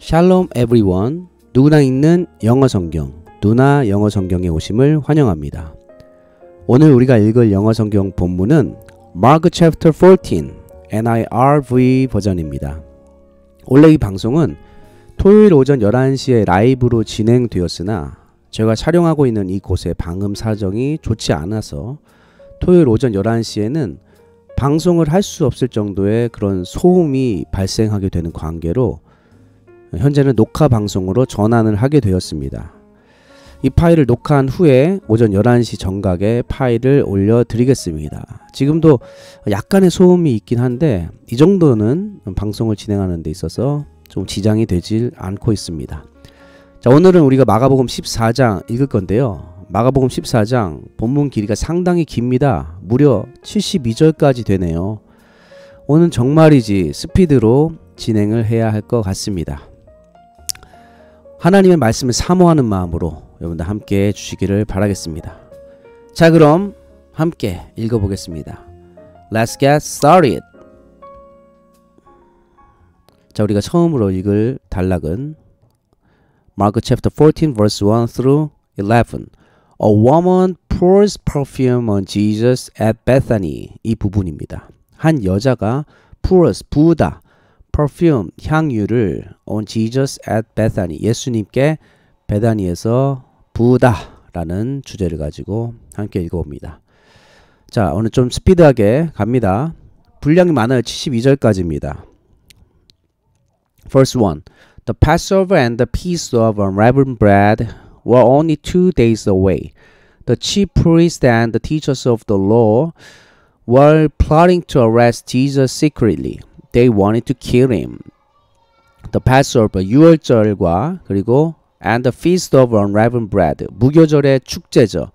샬롬 에브리원 누구나 읽는 영어 성경 누나 영어 성경에 오심을 환영합니다. 오늘 우리가 읽을 영어 성경 본문은 Mark 14 NIRV 버전입니다. 원래 이 방송은 토요일 오전 11시에 라이브로 진행되었으나 제가 촬영하고 있는 이곳의 방음 사정이 좋지 않아서 토요일 오전 11시에는 방송을 할 수 없을 정도의 그런 소음이 발생하게 되는 관계로 현재는 녹화 방송으로 전환을 하게 되었습니다. 이 파일을 녹화한 후에 오전 11시 정각에 파일을 올려드리겠습니다. 지금도 약간의 소음이 있긴 한데 이 정도는 방송을 진행하는 데 있어서 좀 지장이 되질 않고 있습니다. 자, 오늘은 우리가 마가복음 14장 읽을 건데요. 마가복음 14장 본문 길이가 상당히 깁니다. 무려 72절까지 되네요. 오늘 정말이지 스피드로 진행을 해야 할 것 같습니다. 하나님의 말씀을 사모하는 마음으로 여러분들 함께 해 주시기를 바라겠습니다. 자, 그럼 함께 읽어보겠습니다. Let's get started. 자, 우리가 처음으로 읽을 단락은 Mark chapter 14 verse 1 through 11. A woman pours perfume on Jesus at Bethany 이 부분입니다. 한 여자가 pours 부다 perfume 향유를 on Jesus at Bethany 예수님께 베다니에서 부다라는 주제를 가지고 함께 읽어봅니다. 자 오늘 좀 스피드하게 갑니다. 분량이 많아요. 72절까지입니다. First one, the Passover and the piece of unleavened bread were only two days away. The chief priests and the teachers of the law were plotting to arrest Jesus secretly. they wanted to kill him. The Passover, 유월절과 그리고 and the feast of unleavened bread, 무교절의 축제죠.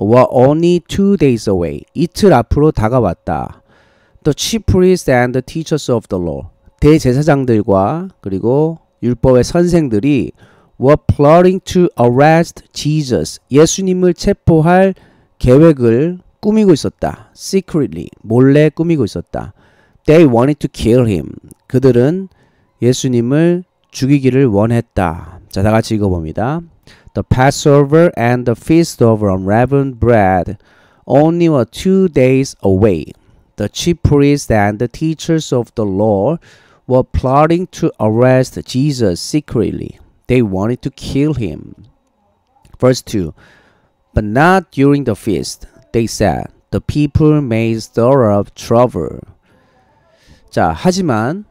were only two days away, 이틀 앞으로 다가왔다. The chief priests and the teachers of the law, 대제사장들과 그리고 율법의 선생들이 were plotting to arrest Jesus, 예수님을 체포할 계획을 꾸미고 있었다. secretly, 몰래 꾸미고 있었다. They wanted to kill him. 그들은 예수님을 죽이기를 원했다. 자, 다 같이 읽어봅니다. The Passover and the feast of unleavened bread only were two days away. The chief priests and the teachers of the law were plotting to arrest Jesus secretly. They wanted to kill him. Verse 2 But not during the feast, they said. The people may stir up trouble. 자, 하지만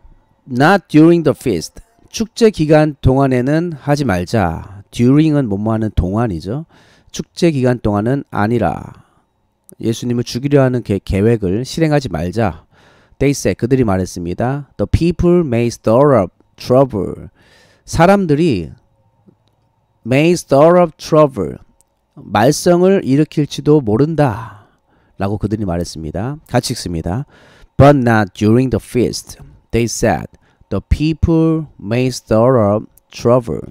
not during the feast. 축제 기간 동안에는 하지 말자. during은 뭐뭐 하는 동안이죠. 축제 기간 동안은 아니라. 예수님을 죽이려 하는 그 계획을 실행하지 말자. They said, 그들이 말했습니다. The people may stir up trouble. 사람들이 may stir up trouble. 말썽을 일으킬지도 모른다. 라고 그들이 말했습니다. 같이 읽습니다. but not during the feast. They said, The people may stir up trouble.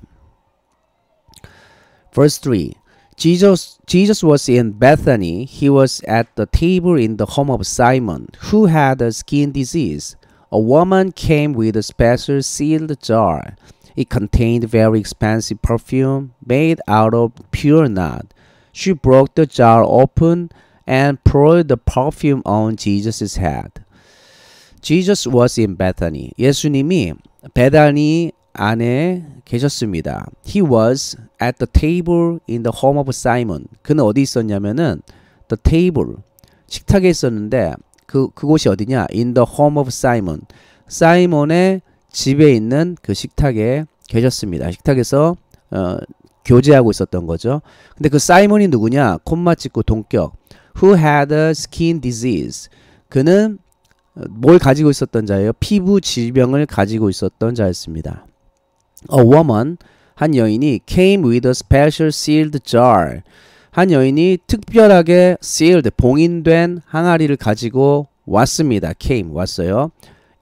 Verse 3 Jesus, Jesus was in Bethany. He was at the table in the home of Simon, who had a skin disease. A woman came with a special sealed jar. It contained very expensive perfume made out of pure nard. She broke the jar open and poured the perfume on Jesus' head. Jesus was in Bethany. 예수님이 베다니 안에 계셨습니다. He was at the table in the home of Simon. 그는 어디 있었냐면은 the table 식탁에 있었는데 그 그곳이 어디냐? In the home of Simon. 사이몬의 집에 있는 그 식탁에 계셨습니다. 식탁에서 어, 교제하고 있었던 거죠. 근데 그 사이몬이 누구냐? 콤마 찍고 동격. Who had a skin disease. 그는 뭘 가지고 있었던 자예요? 피부 질병을 가지고 있었던 자였습니다. A woman, 한 여인이 came with a special sealed jar. 한 여인이 특별하게 sealed, 봉인된 항아리를 가지고 왔습니다. came, 왔어요.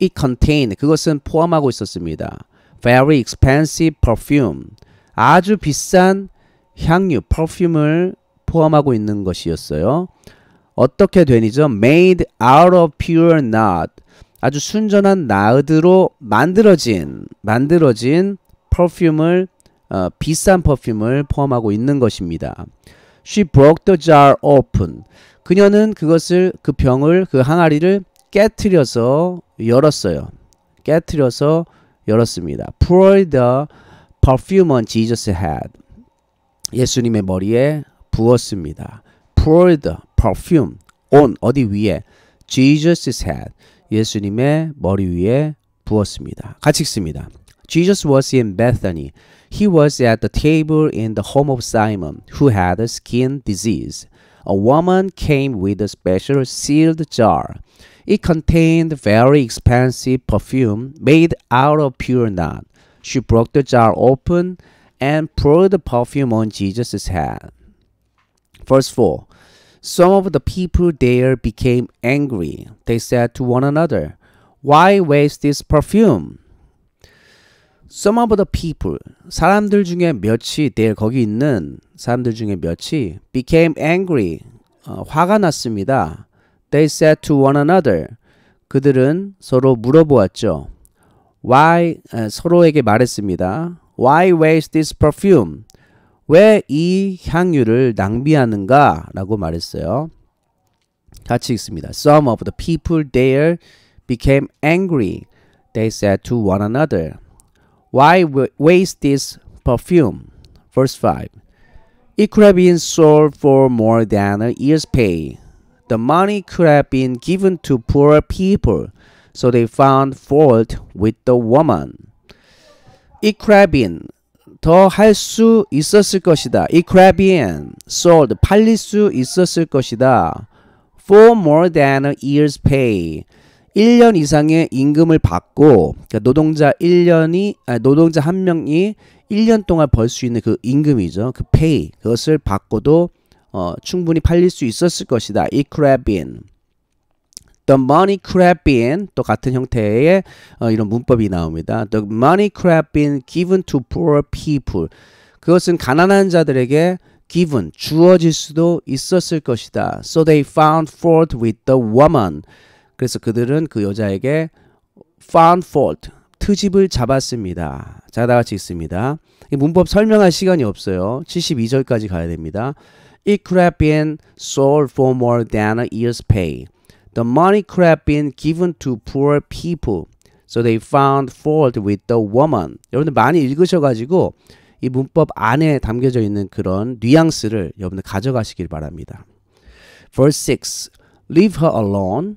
It contained, 그것은 포함하고 있었습니다. Very expensive perfume. 아주 비싼 향유, perfume을 포함하고 있는 것이었어요. 어떻게 되니죠? made out of pure nut. 아주 순전한 나드로 만들어진 만들어진 퍼퓸을 어, 비싼 퍼퓸을 포함하고 있는 것입니다. She broke the jar open. 그녀는 그것을 그 병을 그 항아리를 깨뜨려서 열었어요. 깨뜨려서 열었습니다. Pour the perfume on Jesus' head. 예수님의 머리에 부었습니다. p o u r e perfume on 어디 위에 Jesus's head 예수님의 머리 위에 부었습니다. 같이 읽습니다. Jesus was in Bethany. He was at the table in the home of Simon, who had a skin disease. A woman came with a special sealed jar. It contained very expensive perfume made out of pure nard. She broke the jar open and poured the perfume on Jesus' head. Verse 4 Some of the people there became angry. They said to one another, Why waste this perfume? Some of the people, 사람들 중에 몇이, there 거기 있는 사람들 중에 몇이 became angry, 어, 화가 났습니다. They said to one another, 그들은 서로 물어보았죠. Why, 에, 서로에게 말했습니다. Why waste this perfume? 왜이 향유를 낭비하는가? 라고 말했어요. 같이 읽습니다. Some of the people there became angry. They said to one another, Why waste this perfume? Verse 5. It could have been sold for more than a year's pay. The money could have been given to poorer people, so they found fault with the woman. It could have been 더할수 있었을 것이다. 이 c a r i b b e n sold 팔릴 수 있었을 것이다. For more than a year's pay. 1년 이상의 임금을 받고 그러니까 노동자 1년이 아니, 노동자 한 명이 1년 동안 벌 수 있는 그 임금이죠. 그 pay 그것을 받고도 어, 충분히 팔릴 수 있었을 것이다. 이 c a r i b b e n The money grab bin 또 같은 형태의 어, 이런 문법이 나옵니다. The money grab bin given to poor people 그것은 가난한 자들에게 given 주어질 수도 있었을 것이다. So they found fault with the woman. 그래서 그들은 그 여자에게 found fault 트집을 잡았습니다. 자, 다 같이 있습니다. 문법 설명할 시간이 없어요. 72절까지 가야 됩니다. It could have been sold for more than a year's pay. The money could had been given to poor people. So they found fault with the woman. 여러분들 많이 읽으셔가지고 이 문법 안에 담겨져 있는 그런 뉘앙스를 여러분들 가져가시길 바랍니다. Verse 6. Leave her alone.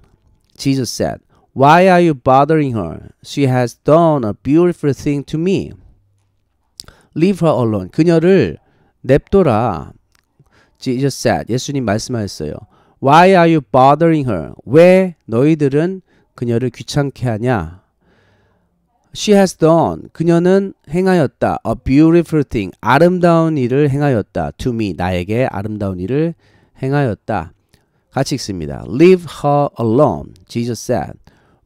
Jesus said, Why are you bothering her? She has done a beautiful thing to me. Leave her alone. 그녀를 냅둬라. Jesus said. 예수님 말씀하셨어요. Why are you bothering her? 왜 너희들은 그녀를 귀찮게 하냐? She has done. 그녀는 행하였다. A beautiful thing. 아름다운 일을 행하였다. To me. 나에게 아름다운 일을 행하였다. 같이 읽습니다. Leave her alone. Jesus said.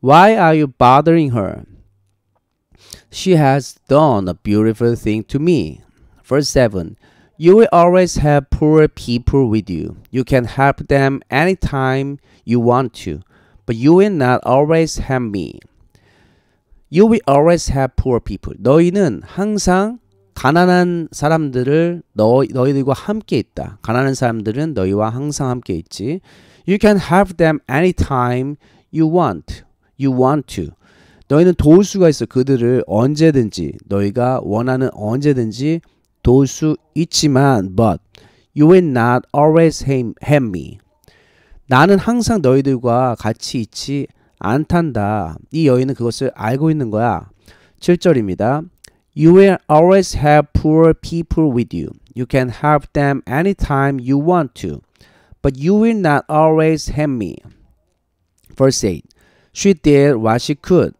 Why are you bothering her? She has done a beautiful thing to me. Verse 7. You will always have poor people with you. You can help them anytime you want to, but you will not always have me. You will always have poor people. 너희는 항상 가난한 사람들을 너, 너희들과 함께 있다. 가난한 사람들은 너희와 항상 함께 있지. You can help them anytime you want. You want to. 너희는 도울 수가 있어. 그들을 언제든지 너희가 원하는 언제든지 도울 수 있지만 but you will not always have me. 나는 항상 너희들과 같이 있지 않단다. 이 여인은 그것을 알고 있는 거야. 7절입니다. You will always have poor people with you. You can help them anytime you want to. But you will not always have me. Verse 8. She did what she could.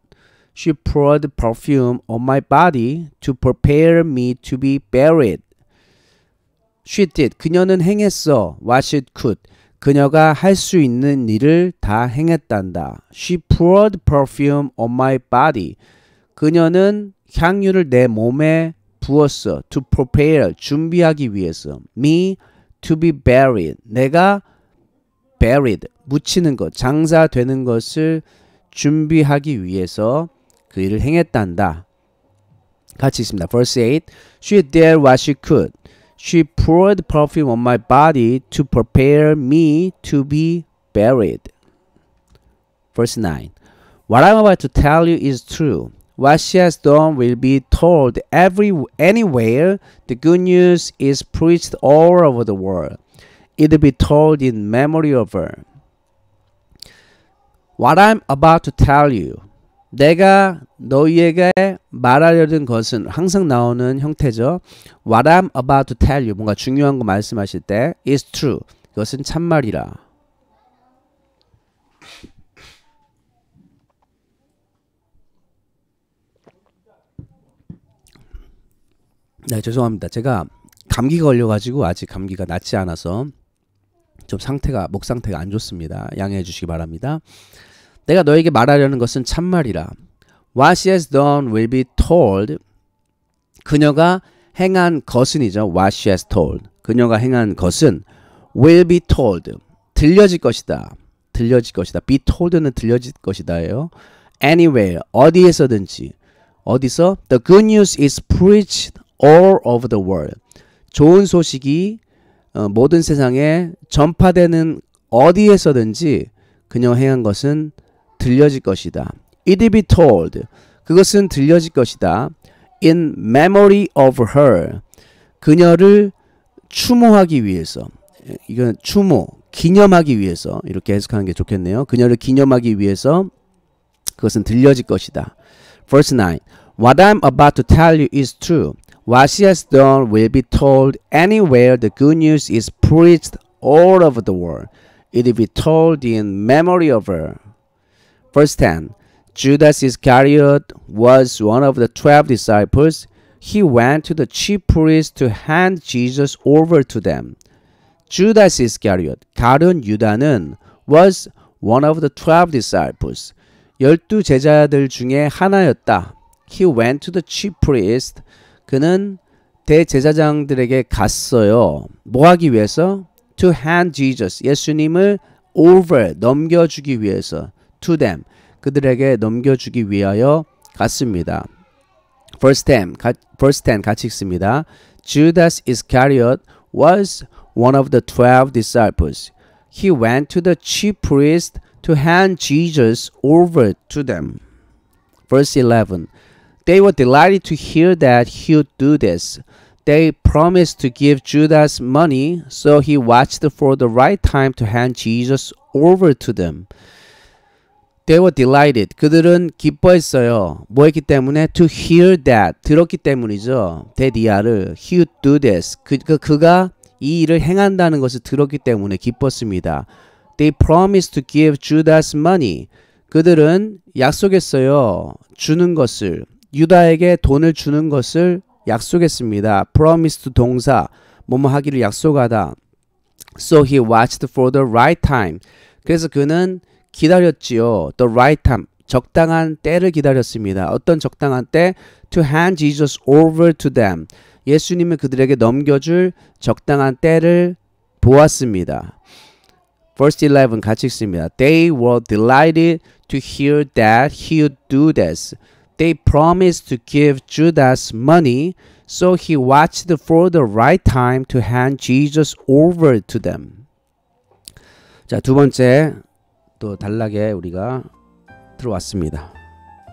She poured perfume on my body to prepare me to be buried. She did. 그녀는 행했어. What she could. 그녀가 할 수 있는 일을 다 행했단다. She poured perfume on my body. 그녀는 향유를 내 몸에 부었어. To prepare. 준비하기 위해서. Me to be buried. 내가 buried. 묻히는 것. 장사되는 것을 준비하기 위해서. 그 일을 행했단다. 같이 있습니다. Verse 8. She did what she could. She poured perfume on my body to prepare me to be buried. Verse 9. What I'm about to tell you is true. What she has done will be told every anywhere. The good news is preached all over the world. It'll be told in memory of her. What I'm about to tell you 내가 너희에게 말하려는 것은 항상 나오는 형태죠. What I'm about to tell you 뭔가 중요한 거 말씀하실 때 is true 이것은 참말이라. 네 죄송합니다. 제가 감기 걸려가지고 아직 감기가 낫지 않아서 좀 상태가 목 상태가 안 좋습니다. 양해해 주시기 바랍니다. 내가 너에게 말하려는 것은 참말이라. What she has done will be told. 그녀가 행한 것은이죠. What she has told. 그녀가 행한 것은 will be told. 들려질 것이다. 들려질 것이다. be told는 들려질 것이다예요. anywhere 어디에서든지 어디서 the good news is preached all over the world. 좋은 소식이 어, 모든 세상에 전파되는 어디에서든지 그녀 행한 것은 들려질 것이다. It be told. 그것은 들려질 것이다. In memory of her. 그녀를 추모하기 위해서. 이건 추모, 기념하기 위해서 이렇게 해석하는 게 좋겠네요. 그녀를 기념하기 위해서 그것은 들려질 것이다. Verse 9. What I'm about to tell you is true. What she has done will be told anywhere the good news is preached all over the world. It will be told in memory of her. Verse 10 Judas Iscariot was one of the twelve disciples. He went to the chief priests to hand Jesus over to them. Judas Iscariot, 가룟 유다는 was one of the twelve disciples. 열두 제자들 중에 하나였다. He went to the chief priest. 그는 대제사장들에게 갔어요. 뭐 하기 위해서? To hand Jesus. 예수님을 over 넘겨주기 위해서. to them 그들에게 넘겨주기 위하여 갔습니다. First 10, first 10 같이 읽습니다. Judas Iscariot was one of the twelve disciples. He went to the chief priest to hand Jesus over to them. Verse 11 They were delighted to hear that he would do this. They promised to give Judas money, so he watched for the right time to hand Jesus over to them. They were delighted. 그들은 기뻐했어요. 뭐 했기 때문에? To hear that. 들었기 때문이죠. That 이하를. He would do this. 그, 그, 그가 이 일을 행한다는 것을 들었기 때문에 기뻤습니다. They promised to give Judas money. 그들은 약속했어요. 주는 것을. 유다에게 돈을 주는 것을 약속했습니다. promised 동사. 뭐뭐 하기를 약속하다. So he watched for the right time. 그래서 그는 기다렸지요. The right time. 적당한 때를 기다렸습니다. 어떤 적당한 때? To hand Jesus over to them. 예수님을 그들에게 넘겨줄 적당한 때를 보았습니다. Verse 11 같이 읽습니다. They were delighted to hear that he would do this. They promised to give Judas money, so he watched for the right time to hand Jesus over to them. 자, 두 번째 또 단락에 우리가 들어왔습니다.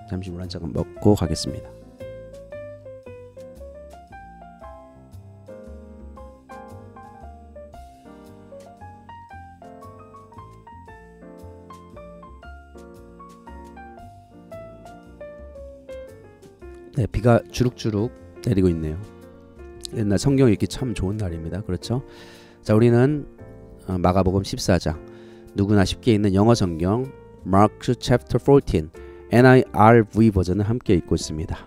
잠시 물 한 잔 먹고 가겠습니다. 네, 비가 주룩주룩 내리고 있네요. 옛날 성경 읽기 참 좋은 날입니다. 그렇죠? 자, 우리는 어, 마가복음 14장 누구나 쉽게 있는 영어 성경 Mark Chapter 14 NIRV 버전을 함께 읽고 있습니다.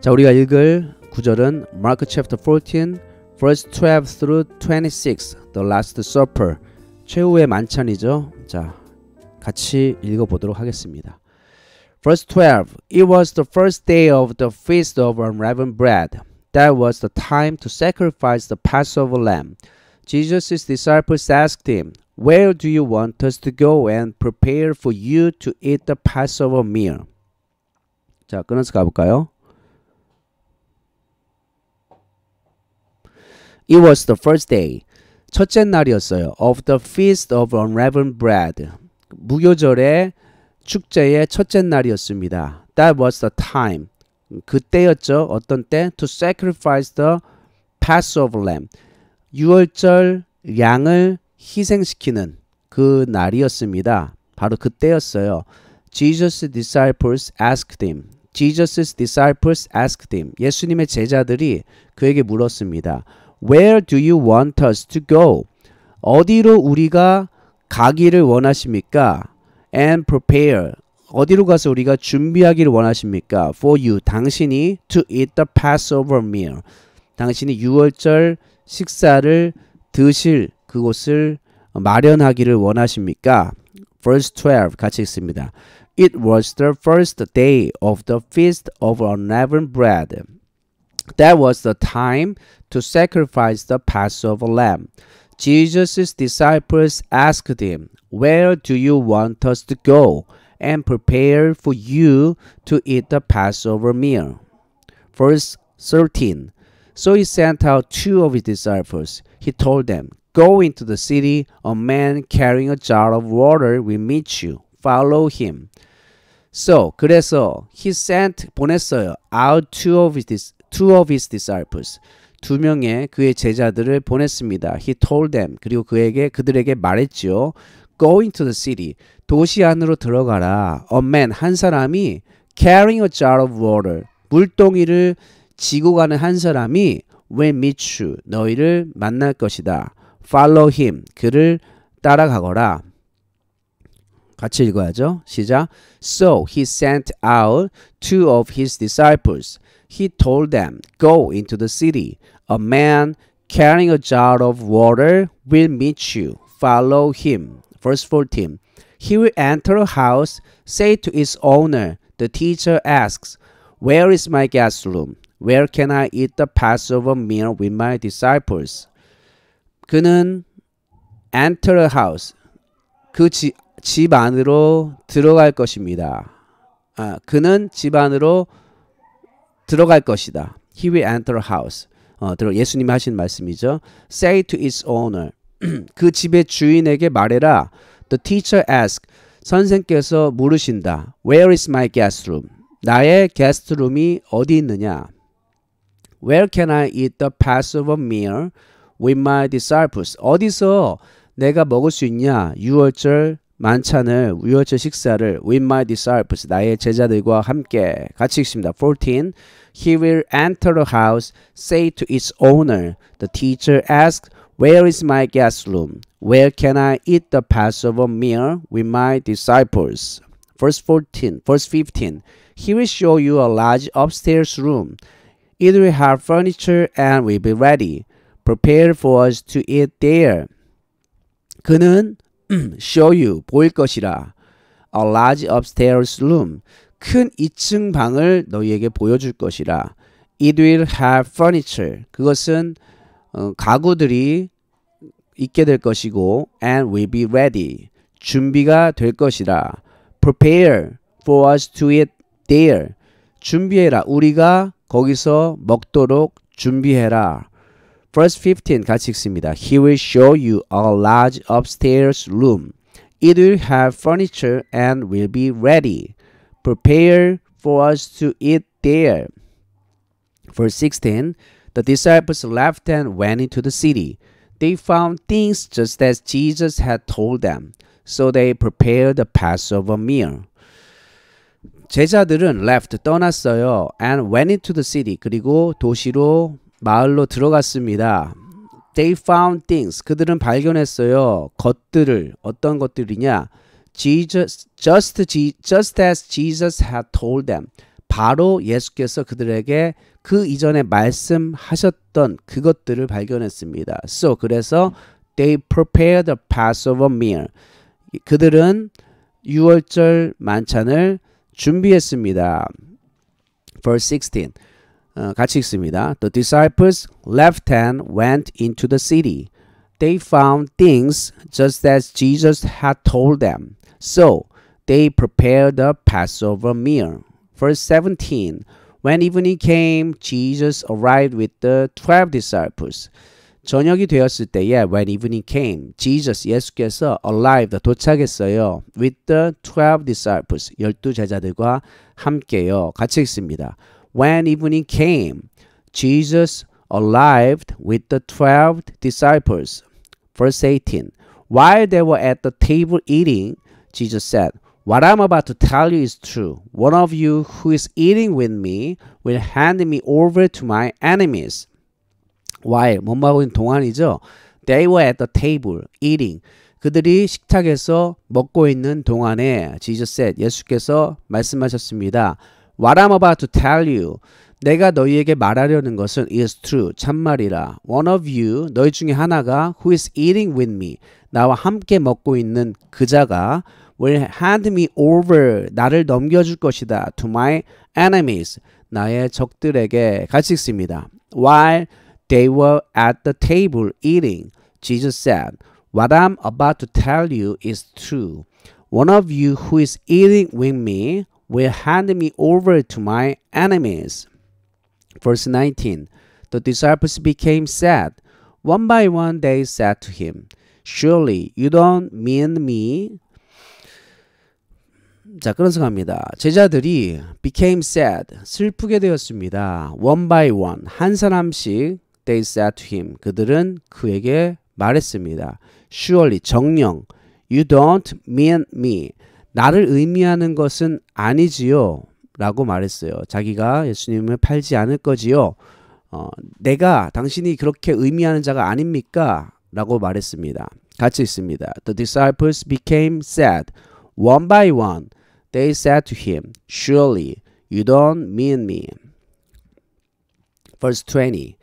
자, 우리가 읽을 구절은 Mark Chapter 14 Verse 12 through 26 The Last Supper 최후의 만찬이죠. 자, 같이 읽어 보도록 하겠습니다. Verse 12 It was the first day of the feast of unleavened bread. That was the time to sacrifice the Passover lamb. Jesus' disciples asked him, Where do you want us to go and prepare for you to eat the Passover meal? 자, 끊어서 가볼까요? It was the first day. 첫째 날이었어요. Of the feast of unleavened bread. 무교절의 축제의 첫째 날이었습니다. That was the time. 그때였죠. 어떤 때? To sacrifice the Passover lamb. 6월절 양을 희생시키는 그 날이었습니다. 바로 그때였어요. Jesus' disciples asked him. Jesus' disciples asked him. 예수님의 제자들이 그에게 물었습니다. Where do you want us to go? 어디로 우리가 가기를 원하십니까? And prepare. 어디로 가서 우리가 준비하기를 원하십니까? For you. 당신이 to eat the Passover meal. 당신이 유월절 식사를 드실 그곳을 마련하기를 원하십니까? Verse 12 같이 읽습니다. It was the first day of the feast of unleavened bread. That was the time to sacrifice the Passover lamb. Jesus' disciples asked him, Where do you want us to go and prepare for you to eat the Passover meal? Verse 13 So he sent out two of his disciples. He told them, Go into the city, a man carrying a jar of water will meet you. Follow him. So, 그래서 he sent 보냈어요. out two of his two of his disciples. 두 명의 그의 제자들을 보냈습니다. He told them. 그리고 그에게 그들에게 말했지요. Go into the city. 도시 안으로 들어가라. A man 한 사람이 carrying a jar of water. 물동이를 지고 가는 한 사람이 will meet you 너희를 만날 것이다. follow him 그를 따라가거라. 같이 읽어야죠. 시작. So he sent out two of his disciples. He told them, "Go into the city. A man carrying a jar of water will meet you. Follow him." Verse 14. He will enter a house, say to its owner, "The teacher asks, Where is my guest room?" Where can I eat the Passover meal with my disciples? 그는 enter a house 그 지, 집 안으로 들어갈 것입니다. 아, 그는 집 안으로 들어갈 것이다. He will enter a house. 어, 들어 예수님이 하신 말씀이죠. Say to its owner. 그 집의 주인에게 말해라. The teacher asked. 선생께서 물으신다. Where is my guest room? 나의 게스트룸이 어디 있느냐? Where can I eat the Passover meal with my disciples? 어디서 내가 먹을 수 있냐? 유월절 만찬을, 유월절 식사를 with my disciples, 나의 제자들과 함께 같이 읽습니다. 14. He will enter the house, say to its owner, the teacher asked, Where is my guest room? Where can I eat the Passover meal with my disciples? Verse 14, verse 15. He will show you a large upstairs room It will have furniture and will be ready. Prepare for us to eat there. 그는 show you 보일 것이라. A large upstairs room 큰 2층 방을 너희에게 보여줄 것이라. It will have furniture. 그것은 어, 가구들이 있게 될 것이고 and will be ready. 준비가 될 것이라. Prepare for us to eat there. 준비해라. 우리가 거기서 먹도록 준비해라. First 15 같이 읽습니다. He will show you a large upstairs room. It will have furniture and will be ready. Prepare for us to eat there. Verse 16 The disciples left and went into the city. They found things just as Jesus had told them, so they prepared the Passover meal. 제자들은 left 떠났어요. and went into the city 그리고 도시로 마을로 들어갔습니다. They found things 그들은 발견했어요. 것들을 어떤 것들이냐? Jesus just just as Jesus had told them 바로 예수께서 그들에게 그 이전에 말씀하셨던 그것들을 발견했습니다. So 그래서 they prepared a Passover meal. 그들은 유월절 만찬을 준비했습니다. Verse 16. 어, 같이 읽습니다. The disciples left and went into the city. They found things just as Jesus had told them. So they prepared the Passover meal. Verse 17. When evening came, Jesus arrived with the twelve disciples. 저녁이 되었을 때에 when evening came, Jesus 예수께서 arrived 도착했어요. with the twelve disciples 열두 제자들과 함께요. 같이 읽습니다. When evening came, Jesus arrived with the twelve disciples. Verse 18. While they were at the table eating, Jesus said, What I'm about to tell you is true. One of you who is eating with me will hand me over to my enemies. while 뭐뭐하고 있는 동안이죠. They were at the table eating. 그들이 식탁에서 먹고 있는 동안에 Jesus said 예수께서 말씀하셨습니다. What I'm about to tell you. 내가 너희에게 말하려는 것은 is true 참말이라 one of you 너희 중에 하나가 who is eating with me 나와 함께 먹고 있는 그자가 will hand me over 나를 넘겨줄 것이다 to my enemies 나의 적들에게 같이 읽습니다 while They were at the table eating. Jesus said, What I'm about to tell you is true. One of you who is eating with me will hand me over to my enemies. Verse 19 The disciples became sad. One by one they said to him, Surely you don't mean me? 자, 그런 생각합니다. 제자들이 became sad, 슬프게 되었습니다. one by one, 한 사람씩 They said to him. 그들은 그에게 말했습니다. Surely 정령 You don't mean me. 나를 의미하는 것은 아니지요. 라고 말했어요. 자기가 예수님을 팔지 않을 거지요. 어, 내가 당신이 그렇게 의미하는 자가 아닙니까? 라고 말했습니다. 같이 있습니다. The disciples became sad. One by one, they said to him, Surely you don't mean me. Verse 20.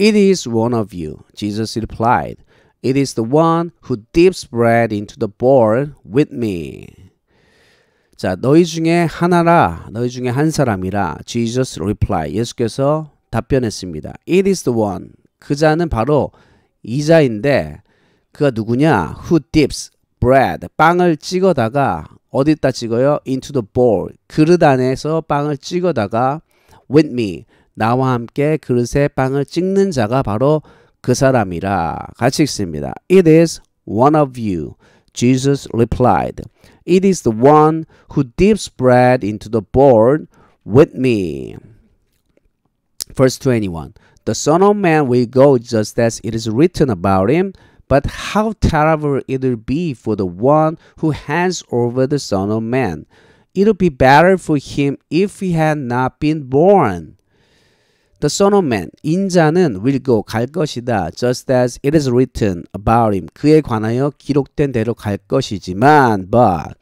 It is one of you, Jesus replied. It is the one who dips bread into the bowl with me. 자, 너희 중에 하나라, 너희 중에 한 사람이라. Jesus replied. 예수께서 답변했습니다. It is the one. 그 자는 바로 이자인데 그가 누구냐? Who dips bread 빵을 찍어다가 어디다 찍어요? Into the bowl 그릇 안에서 빵을 찍어다가 with me 나와 함께 그릇에 빵을 찍는 자가 바로 그 사람이라. 같이 읽습니다. It is one of you. Jesus replied, It is the one who dips bread into the board with me. Verse 21 The Son of Man will go just as it is written about him, but how terrible it will be for the one who hands over the Son of Man. It would be better for him if he had not been born. The Son of Man, 인자는 will go, 갈 것이다. Just as it is written about him. 그에 관하여 기록된 대로 갈 것이지만, but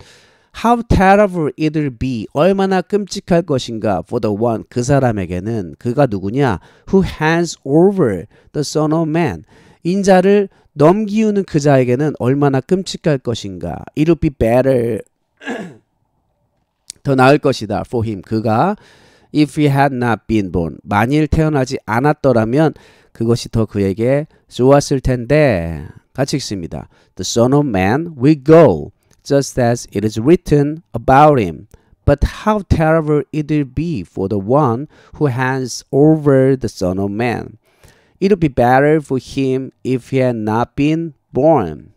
How terrible it'll be. 얼마나 끔찍할 것인가. For the one. 그 사람에게는 그가 누구냐. Who hands over the son of man. 인자를 넘기우는 그 자에게는 얼마나 끔찍할 것인가. It'll be better. 더 나을 것이다. For him. 그가 if he had not been born 만일 태어나지 않았더라면 그것이 더 그에게 좋았을 텐데 같이 읽습니다. The Son of Man will go just as it is written about him. But how terrible it will be for the one who hands over the Son of Man. It would be better for him if he had not been born.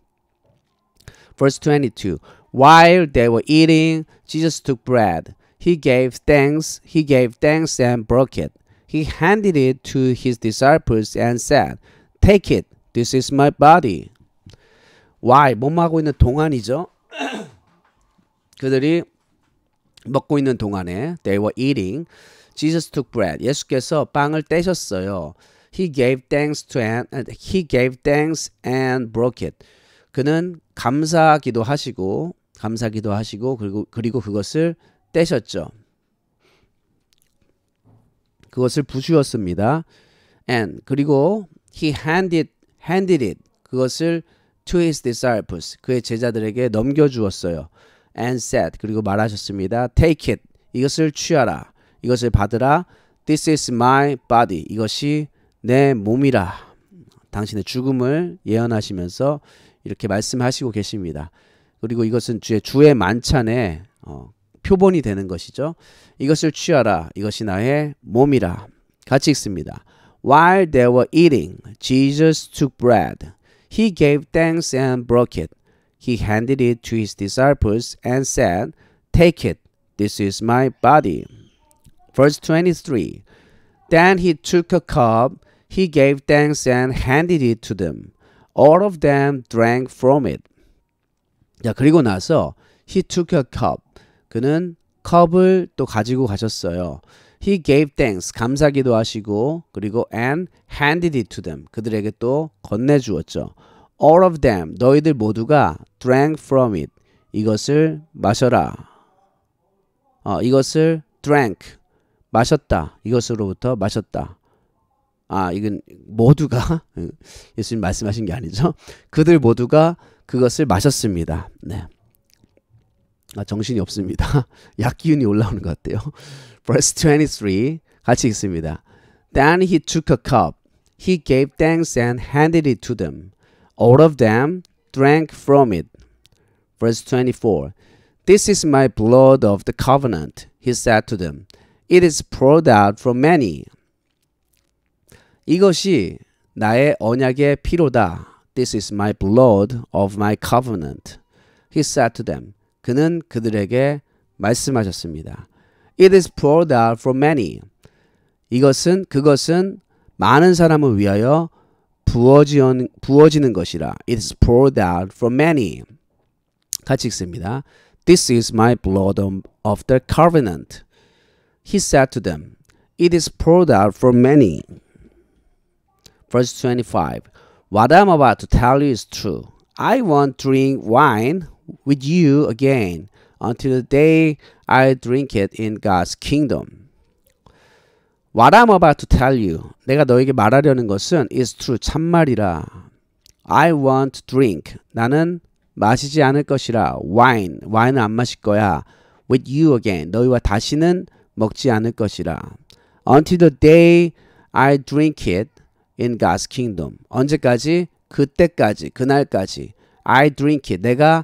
Verse 22 While they were eating, Jesus took bread He gave thanks, he gave thanks and broke it. He handed it to his disciples and said, Take it, this is my body. Why? 몸하고 있는 동안이죠. 그들이 먹고 있는 동안에 they were eating. Jesus took bread. 예수께서 빵을 떼셨어요. He gave thanks to and he gave thanks and broke it. 그는 감사기도 하시고 감사기도 하시고 그리고 그리고 그것을 떼셨죠. 그것을 부수었습니다. And 그리고 he handed handed it 그것을 to his disciples 그의 제자들에게 넘겨 주었어요. And said 그리고 말하셨습니다. Take it 이것을 취하라. 이것을 받으라. This is my body 이것이 내 몸이라. 당신의 죽음을 예언하시면서 이렇게 말씀하시고 계십니다. 그리고 이것은 주의 주의 만찬에 어, 표본이 되는 것이죠. 이것을 취하라. 이것이 나의 몸이라. 같이 읽습니다. While they were eating, Jesus took bread. He gave thanks and broke it. He handed it to his disciples and said, Take it. This is my body. Verse 23 Then he took a cup, he gave thanks and handed it to them. All of them drank from it. 자, 그리고 나서 he took a cup. 그는 컵을 또 가지고 가셨어요. He gave thanks. 감사기도 하시고 그리고 and handed it to them. 그들에게 또 건네 주었죠. All of them. 너희들 모두가 drank from it. 이것을 마셔라. 어, 이것을 drank. 마셨다. 이것으로부터 마셨다. 아, 이건 모두가 예수님 말씀하신 게 아니죠. 그들 모두가 그것을 마셨습니다. 네. 아, 정신이 없습니다. 약 기운이 올라오는 것 같아요. Verse 23 같이 읽습니다. Then he took a cup. He gave thanks and handed it to them. All of them drank from it. Verse 24 This is my blood of the covenant, he said to them. It is poured out for many. 이것이 나의 언약의 피로다. This is my blood of my covenant, he said to them. 그는 그들에게 말씀하셨습니다. It is poured out for many. 이것은 그것은 많은 사람을 위하여 부어지는, 부어지는 것이라. It is poured out for many. 같이 읽습니다. This is my blood of the covenant. He said to them, It is poured out for many. Verse 25 What I'm about to tell you is true. I won't drink wine with you again until the day I drink it in God's kingdom. What I'm about to tell you, 내가 너에게 말하려는 것은 is true, 참말이라. I won't drink, 나는 마시지 않을 것이라. wine, 와인을 안 마실 거야. with you again, 너희와 다시는 먹지 않을 것이라. until the day I drink it in God's kingdom. 언제까지? 그때까지, 그날까지. I drink it, 내가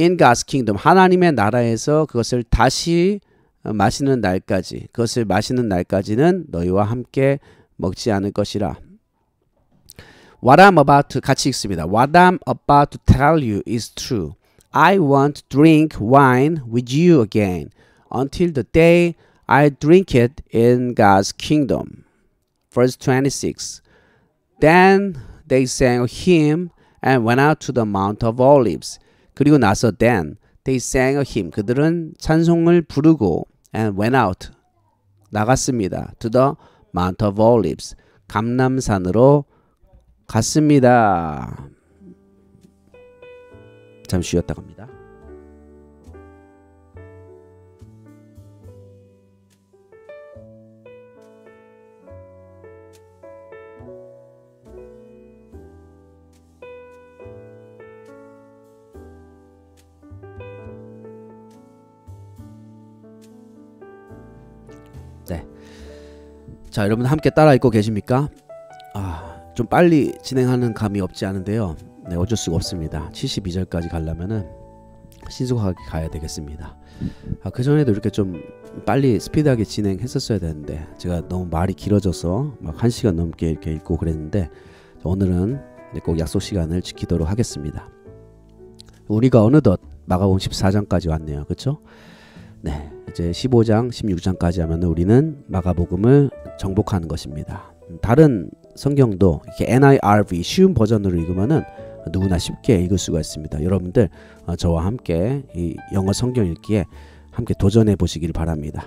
in God's kingdom 하나님의 나라에서 그것을 다시 마시는 날까지 그것을 마시는 날까지는 너희와 함께 먹지 않을 것이라. What I'm about to 같이 읽습니다. What I'm about to tell you is true. I won't drink wine with you again until the day I drink it in God's kingdom. Verse 26. Then they sang a hymn and went out to the Mount of Olives. 그리고 나서 then they sang a hymn. 그들은 찬송을 부르고 and went out 나갔습니다. to the Mount of Olives 감남산으로 갔습니다. 잠시 쉬었다 갑니다. 자, 여러분 함께 따라 읽고 계십니까? 아, 좀 빨리 진행하는 감이 없지 않은데요. 네, 어쩔 수가 없습니다. 72절까지 가려면은 신속하게 가야 되겠습니다. 아, 그 전에도 이렇게 좀 빨리 스피드하게 진행했었어야 되는데 제가 너무 말이 길어져서 막 1시간 넘게 이렇게 읽고 그랬는데 오늘은 네, 꼭 약속 시간을 지키도록 하겠습니다. 우리가 어느덧 마가복음 14장까지 왔네요. 그쵸 네. 이제 15장, 16장까지 하면 우리는 마가복음을 정복하는 것입니다. 다른 성경도 이렇게 NIRV 쉬운 버전으로 읽으면은 누구나 쉽게 읽을 수가 있습니다. 여러분들 어, 저와 함께 이 영어 성경 읽기에 함께 도전해 보시길 바랍니다.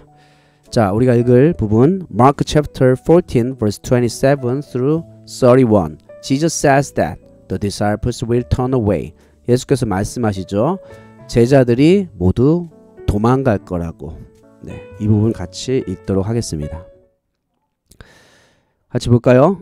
자, 우리가 읽을 부분 Mark chapter 14 verse 27 through 31. Jesus says that the disciples will turn away. 예수께서 말씀하시죠. 제자들이 모두 도망갈 거라고. 네, 이 부분 같이 읽도록 하겠습니다. 같이 볼까요?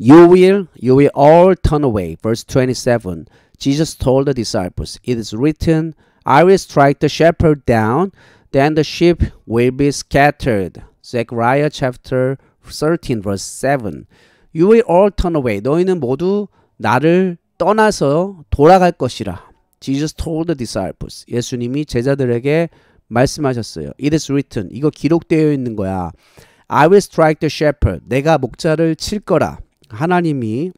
You will, you will all turn away. Verse 27. Jesus told the disciples, It is written, I will strike the shepherd down, then the sheep will be scattered. Zechariah chapter 13, verse 7. You will all turn away. 너희는 모두 나를 떠나서 돌아갈 것이라. Jesus told the disciples. 예수님이 제자들에게 말씀하셨어요. It is written. 이거 기록되어 있는 거야. I will strike the shepherd. 내가 목자를 칠 거라. 하나님이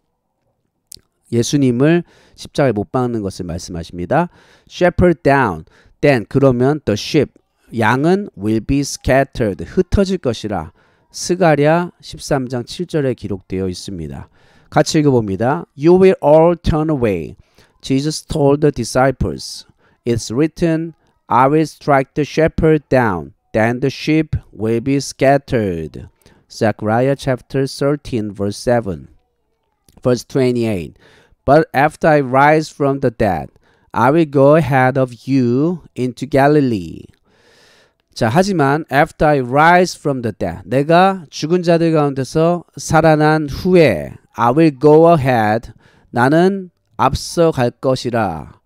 예수님을 십자가에 못 박는 것을 말씀하십니다. shepherd down. then 그러면 the sheep 양은 will be scattered 흩어질 것이라. 스가랴 13장 7절에 기록되어 있습니다. 같이 읽어봅니다. You will all turn away. Jesus told the disciples, It's written, I will strike the shepherd down, Then the sheep will be scattered. Zechariah chapter 13, verse 7. Verse 28 But after I rise from the dead, I will go ahead of you into Galilee. 자, 하지만 after I rise from the dead, 내가 죽은 자들 가운데서 살아난 후에 I will go ahead. 나는 앞서 갈 것이라.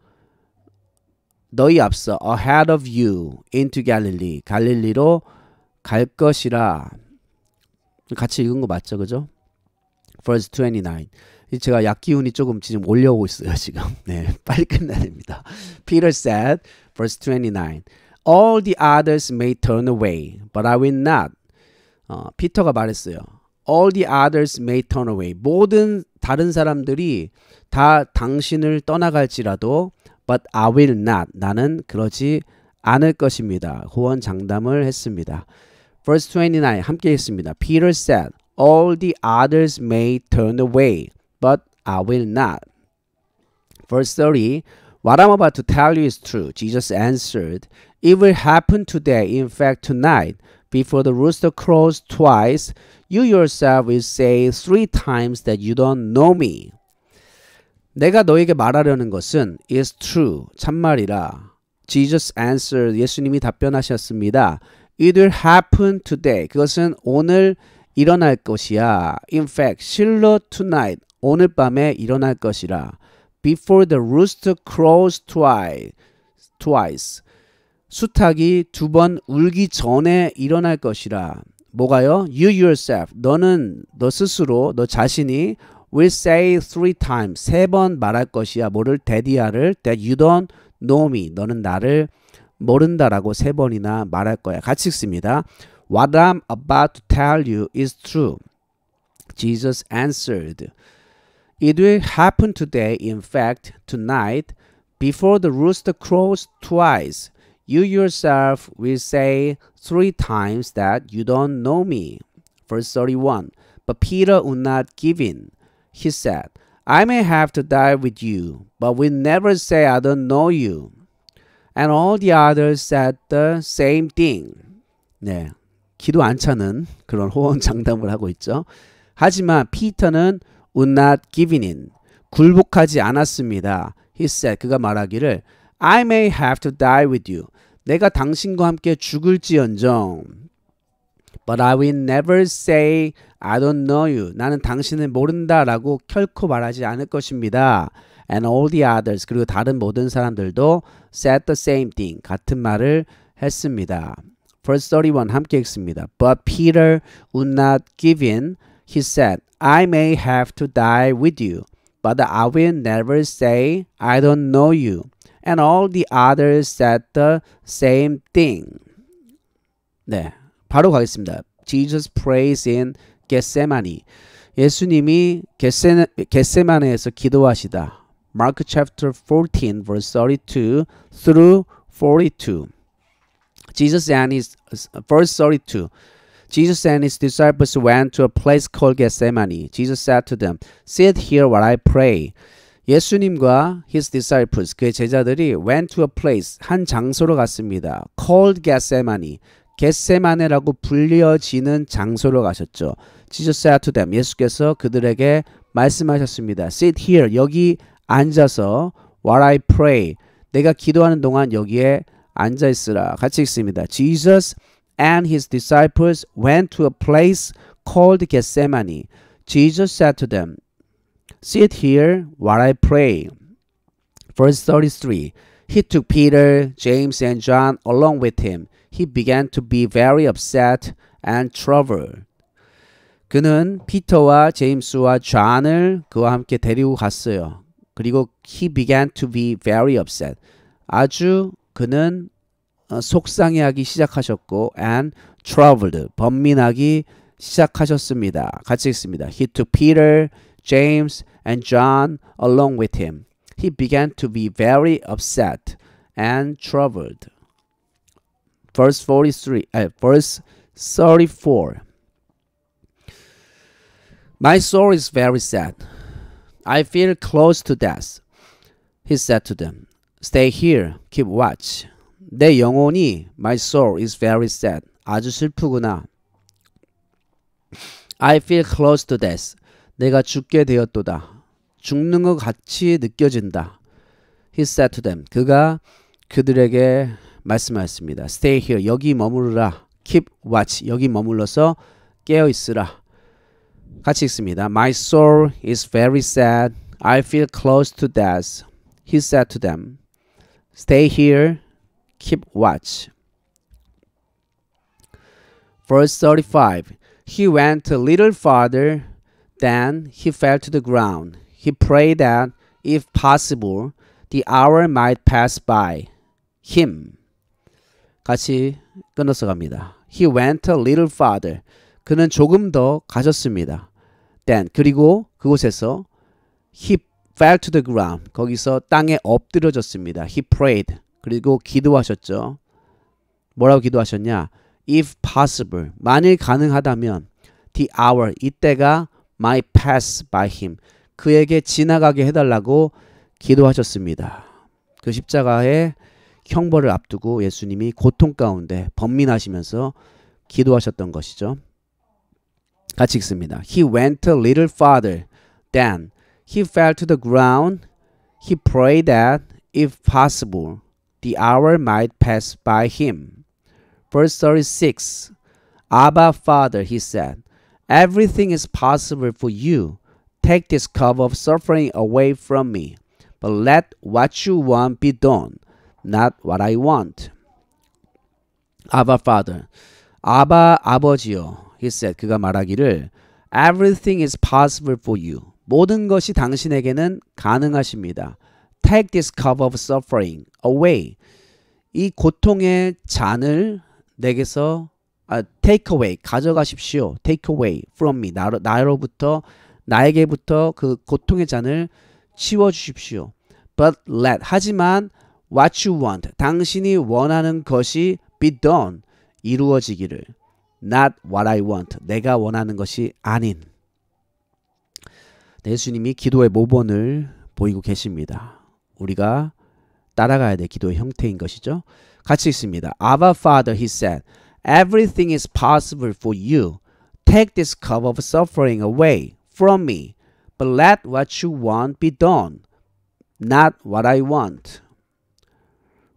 너희 앞서 ahead of you into Galilee 갈릴리로 갈 것이라 같이 읽은 거 맞죠 그죠? verse 29 제가 약 기운이 조금 지금 올려오고 있어요 지금 네 빨리 끝내야 됩니다 Peter said verse 29 All the others may turn away but I will not 어, 피터가 말했어요 All the others may turn away 모든 다른 사람들이 다 당신을 떠나갈지라도 But I will not. 나는 그러지 않을 것입니다. 후원 장담을 했습니다. Verse 29 함께 했습니다. Peter said, All the others may turn away, but I will not. Verse 30 What I'm about to tell you is true. Jesus answered, It will happen today, in fact, tonight. Before the rooster crows twice, you yourself will say three times that you don't know me. 내가 너에게 말하려는 것은 is true 참말이라. Jesus answered 예수님이 답변하셨습니다. It will happen today. 그것은 오늘 일어날 것이야. In fact, 실로 tonight 오늘 밤에 일어날 것이라. Before the rooster crows twice, twice. 수탉이 두 번 울기 전에 일어날 것이라. 뭐가요? You yourself. 너는 너 스스로, 너 자신이 will say three times 세 번 말할 것이야 뭐를 대디아를 that you don't know me 너는 나를 모른다라고 세 번이나 말할 거야 같이 읽습니다 What I'm about to tell you is true Jesus answered It will happen today in fact tonight before the rooster crows twice you yourself will say three times that you don't know me verse 31 but Peter would not give in he said, I may have to die with you, but we never say I don't know you. And all the others said the same thing. 네, 기도 안 차는 그런 호언장담을 하고 있죠. 하지만 피터는 would not giving in, 굴복하지 않았습니다. He said, 그가 말하기를 I may have to die with you. 내가 당신과 함께 죽을지언정 But I will never say I don't know you. 나는 당신을 모른다라고 결코 말하지 않을 것입니다. And all the others 그리고 다른 모든 사람들도 said the same thing 같은 말을 했습니다. Verse 31 함께 읽습니다. But Peter would not give in. He said, I may have to die with you, but I will never say I don't know you. And all the others said the same thing. 네, 바로 가겠습니다. Jesus prays in Gethsemane. 예수님이 겟세, 겟세마네에서 기도하시다. Mark chapter 14 verse 32 through 42. Jesus and his verse 32. Jesus and his disciples went to a place called Gethsemane. Jesus said to them, "Sit here while I pray." 예수님과 his disciples 그의 제자들이 went to a place 한 장소로 갔습니다. called Gethsemane. 겟세마네라고 불려지는 장소로 가셨죠. 지저스 아투 댐 예수께서 그들에게 말씀하셨습니다. Sit here 여기 앉아서 while I pray 내가 기도하는 동안 여기에 앉아 있으라 같이 읽습니다. Jesus and his disciples went to a place called Gethsemane. Jesus said to them, Sit here while I pray. Verse 33 He took Peter, James, and John along with him he began to be very upset and troubled. 그는 피터와 제임스와 존을 그와 함께 데리고 갔어요. 그리고 he began to be very upset. 아주 그는 속상해하기 시작하셨고 and troubled 번민하기 시작하셨습니다. 같이 읽습니다. He took Peter, James and John along with him. He began to be very upset and troubled. verse 43, uh, verse 34. My soul is very sad. I feel close to death. He said to them, Stay here, keep watch. 내 영혼이 my soul is very sad. 아주 슬프구나. I feel close to death. 내가 죽게 되었도다. 죽는 것 같이 느껴진다. He said to them. 그가 그들에게 말씀하셨습니다. Stay here. 여기 머무르라. Keep watch. 여기 머물러서 깨어 있으라. 같이 읽습니다. My soul is very sad. I feel close to death. He said to them, Stay here. Keep watch. Verse 35 He went a little farther. Then he fell to the ground. He prayed that, if possible, the hour might pass by him. 같이 끊어서 갑니다. He went a little farther. 그는 조금 더 가셨습니다. Then 그리고 그곳에서 he fell to the ground. 거기서 땅에 엎드려졌습니다. He prayed. 그리고 기도하셨죠. 뭐라고 기도하셨냐? If possible, 만일 가능하다면 the hour, 이때가 my pass by him, 그에게 지나가게 해달라고 기도하셨습니다. 그 십자가에 형벌을 앞두고 예수님이 고통 가운데 번민하시면서 기도하셨던 것이죠. 같이 읽습니다. He went a little farther. Then he fell to the ground. He prayed that, if possible, the hour might pass by him. Verse 36 Abba, Father, he said, everything is possible for you. Take this cup of suffering away from me, but let what you want be done not what I want. Abba Father. 아바 아버지요. He said. 그가 말하기를 Everything is possible for you. 모든 것이 당신에게는 가능하십니다. Take this cup of suffering away. 이 고통의 잔을 내게서 아, take away 가져가십시오. take away from me 나로, 나로부터 나에게부터 그 고통의 잔을 치워 주십시오. But let 하지만 what you want 당신이 원하는 것이 be done 이루어지기를 not what I want 내가 원하는 것이 아닌 예수님이 기도의 모범을 보이고 계십니다. 우리가 따라가야 될 기도의 형태인 것이죠. 같이 읽습니다. Our Father, He said, Everything is possible for you. Take this cup of suffering away from me, but let what you want be done, not what I want.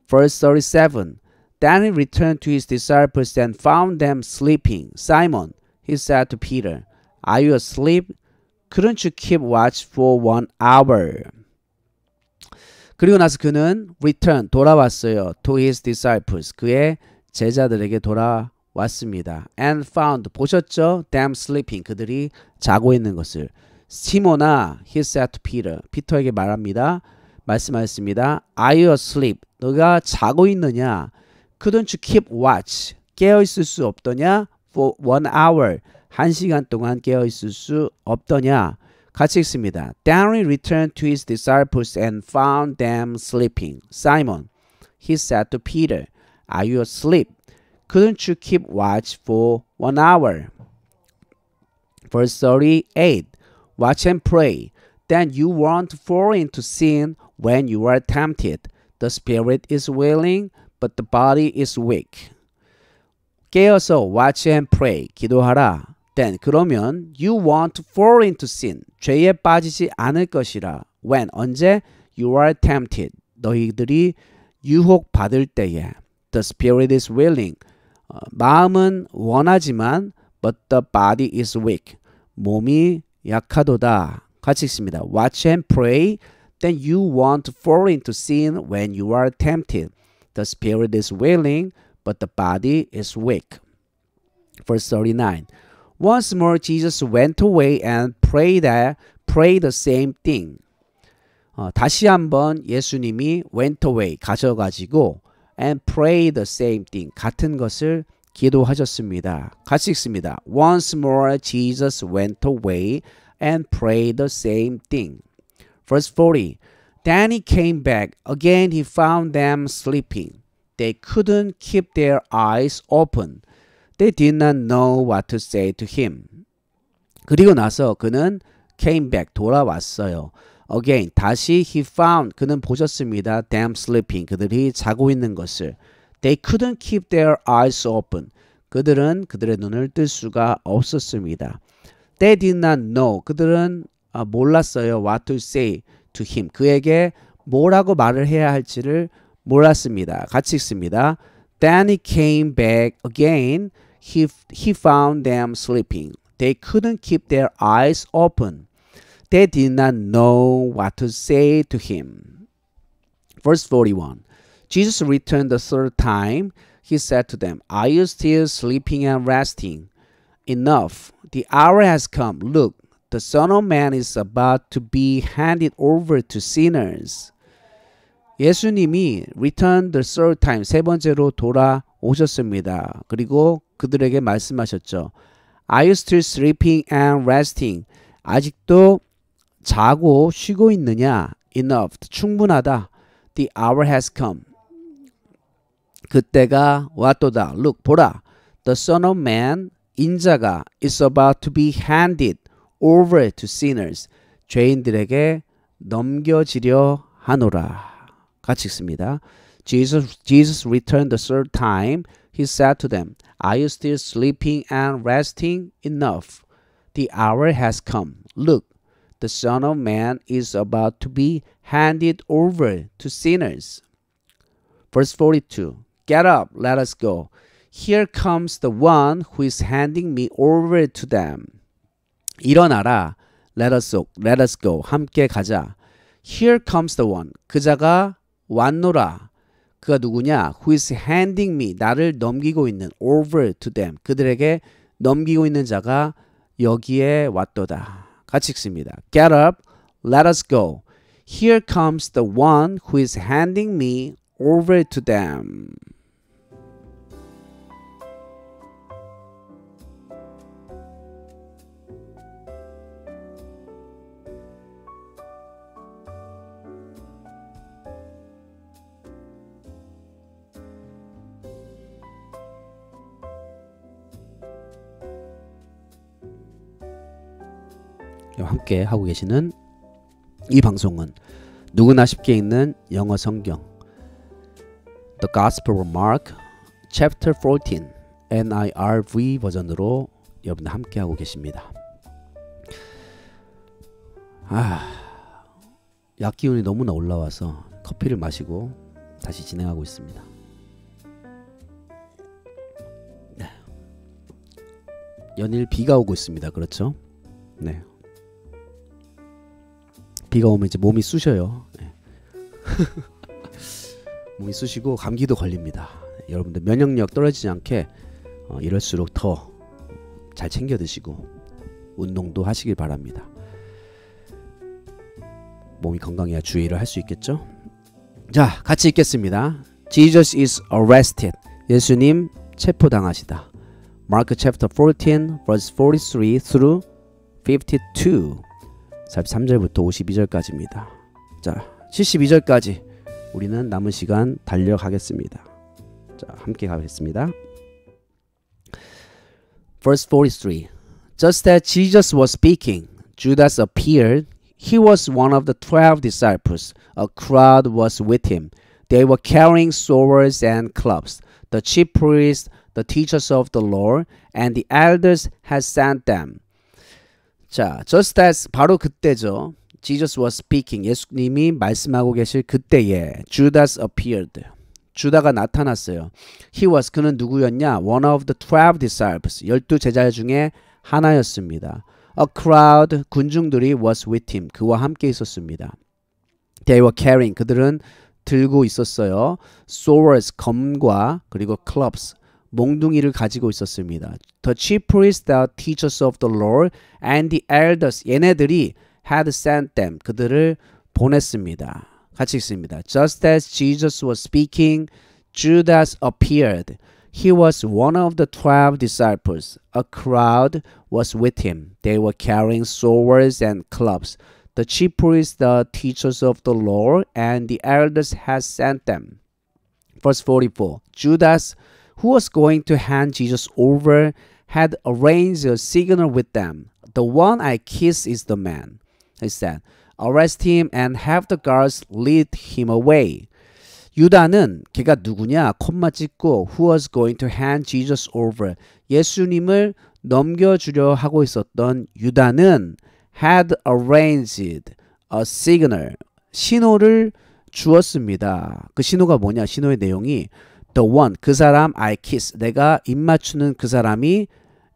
Verse 37 Then he returned to his disciples and found them sleeping. Simon, he said to Peter, Are you asleep? Couldn't you keep watch for one hour? 그리고 나서 그는 return 돌아왔어요. to his disciples 그의 제자들에게 돌아왔습니다. and found 보셨죠? them sleeping 그들이 자고 있는 것을 시모나 he said to Peter 피터에게 말합니다. 말씀하셨습니다. Are you asleep? 너가 자고 있느냐? Couldn't you keep watch? 깨어 있을 수 없더냐? For one hour. 한 시간 동안 깨어 있을 수 없더냐? 같이 읽습니다. Darry returned to his disciples and found them sleeping. Simon, he said to Peter, Are you asleep? Couldn't you keep watch for one hour? Verse 38 Watch and pray, then you won't fall into sin when you are tempted. The spirit is willing, but the body is weak. 깨어서 watch and pray. 기도하라. Then 그러면 you won't fall into sin. 죄에 빠지지 않을 것이라. When 언제 you are tempted. 너희들이 유혹 받을 때에 the spirit is willing. 마음은 원하지만 but the body is weak. 몸이 약하도다. 같이 있습니다. Watch and pray then you won't fall into sin when you are tempted. The spirit is willing, but the body is weak. Verse 39. Once more, Jesus went away and prayed, that, prayed the same thing. 어, 다시 한번 예수님이 went away 가져가지고 and prayed the same thing 같은 것을 기도하셨습니다. 같이 읽습니다. Once more Jesus went away and prayed the same thing. Verse 40 Then he came back. Again he found them sleeping. They couldn't keep their eyes open. They did not know what to say to him. 그리고 나서 그는 came back 돌아왔어요. Again 다시 he found 그는 보셨습니다. them sleeping 그들이 자고 있는 것을 they couldn't keep their eyes open 그들은 그들의 눈을 뜰 수가 없었습니다. They did not know 그들은 몰랐어요. What to say to him. 그에게 뭐라고 말을 해야 할지를 몰랐습니다. 같이 읽습니다. Then he came back again. He, he found them sleeping. They couldn't keep their eyes open. They did not know what to say to him. Verse 41 Jesus returned the third time. He said to them, Are you still sleeping and resting? Enough. The hour has come. Look, the Son of Man is about to be handed over to sinners. 예수님이 r e t u r n the third time 세 번째로 돌아오셨습니다. 그리고 그들에게 말씀하셨죠. Are you still sleeping and resting? 아직도 자고 쉬고 있느냐? Enough. 충분하다. The hour has come. 그때가 왔도다. Look, 보라. The Son of Man, 인자가 is about to be handed. over to sinners 죄인들에게 넘겨지려 하노라. 같이 읽습니다. Jesus, Jesus returned the third time. He said to them, Are you still sleeping and resting? Enough. The hour has come. Look, the Son of Man is about to be handed over to sinners. Verse 42 Get up, let us go. Here comes the one who is handing me over to them. 일어나라. Let us, let us go. 함께 가자. Here comes the one. 그자가 왔노라. 그가 누구냐? Who is handing me. 나를 넘기고 있는 over to them. 그들에게 넘기고 있는 자가 여기에 왔도다. 같이 읽습니다. Get up. Let us go. Here comes the one who is handing me over to them. 함께 하고 계시는 이 방송은 누구나 쉽게 읽는 영어 성경 The Gospel of Mark Chapter 14 NIRV 버전으로 여러분 함께 하고 계십니다. 아, 약 기운이 너무나 올라와서 커피를 마시고 다시 진행하고 있습니다. 네. 연일 비가 오고 있습니다. 그렇죠? 네. 비가 오면 이제 몸이 쑤셔요. 예. 몸이 쑤시고 감기도 걸립니다. 여러분들 면역력 떨어지지 않게 어, 이럴수록 더 잘 챙겨 드시고 운동도 하시길 바랍니다. 몸이 건강해야 주의를 할 수 있겠죠? 자, 같이 읽겠습니다. Jesus is arrested. 예수님 체포당하시다. Mark chapter 14 verse 43 through 52. 43절부터 52절까지입니다. 자, 72절까지 우리는 남은 시간 달려가겠습니다. 자, 함께 가겠습니다. Verse 43. Just as Jesus was speaking, Judas appeared. He was one of the 12 disciples. A crowd was with him. They were carrying swords and clubs. The chief priests, the teachers of the law, and the elders had sent them. 자, just as 바로 그때죠. Jesus was speaking. 예수님이 말씀하고 계실 그때에 Judas appeared. 주다가 나타났어요. He was 그는 누구였냐? One of the twelve disciples. 열두 제자 중에 하나였습니다. A crowd 군중들이 was with him. 그와 함께 있었습니다. They were carrying. 그들은 들고 있었어요. Swords 검과 그리고 clubs 몽둥이를 가지고 있었습니다. The chief priests, the teachers of the law, and the elders, 얘네들이 had sent them, 그들을 보냈습니다. 같이 Just as Jesus was speaking, Judas appeared. He was one of the twelve disciples. A crowd was with him. They were carrying swords and clubs. The chief priests, the teachers of the law, and the elders had sent them. Verse 44 Judas who was going to hand Jesus over had arranged a signal with them. The one I kiss is the man, he said. Arrest him and have the guards lead him away. 유다는 걔가 누구냐 콤마 찍고 who was going to hand Jesus over 예수님을 넘겨주려 하고 있었던 유다는 had arranged a signal 신호를 주었습니다. 그 신호가 뭐냐 신호의 내용이 the one 그 사람 I kiss 내가 입맞추는 그 사람이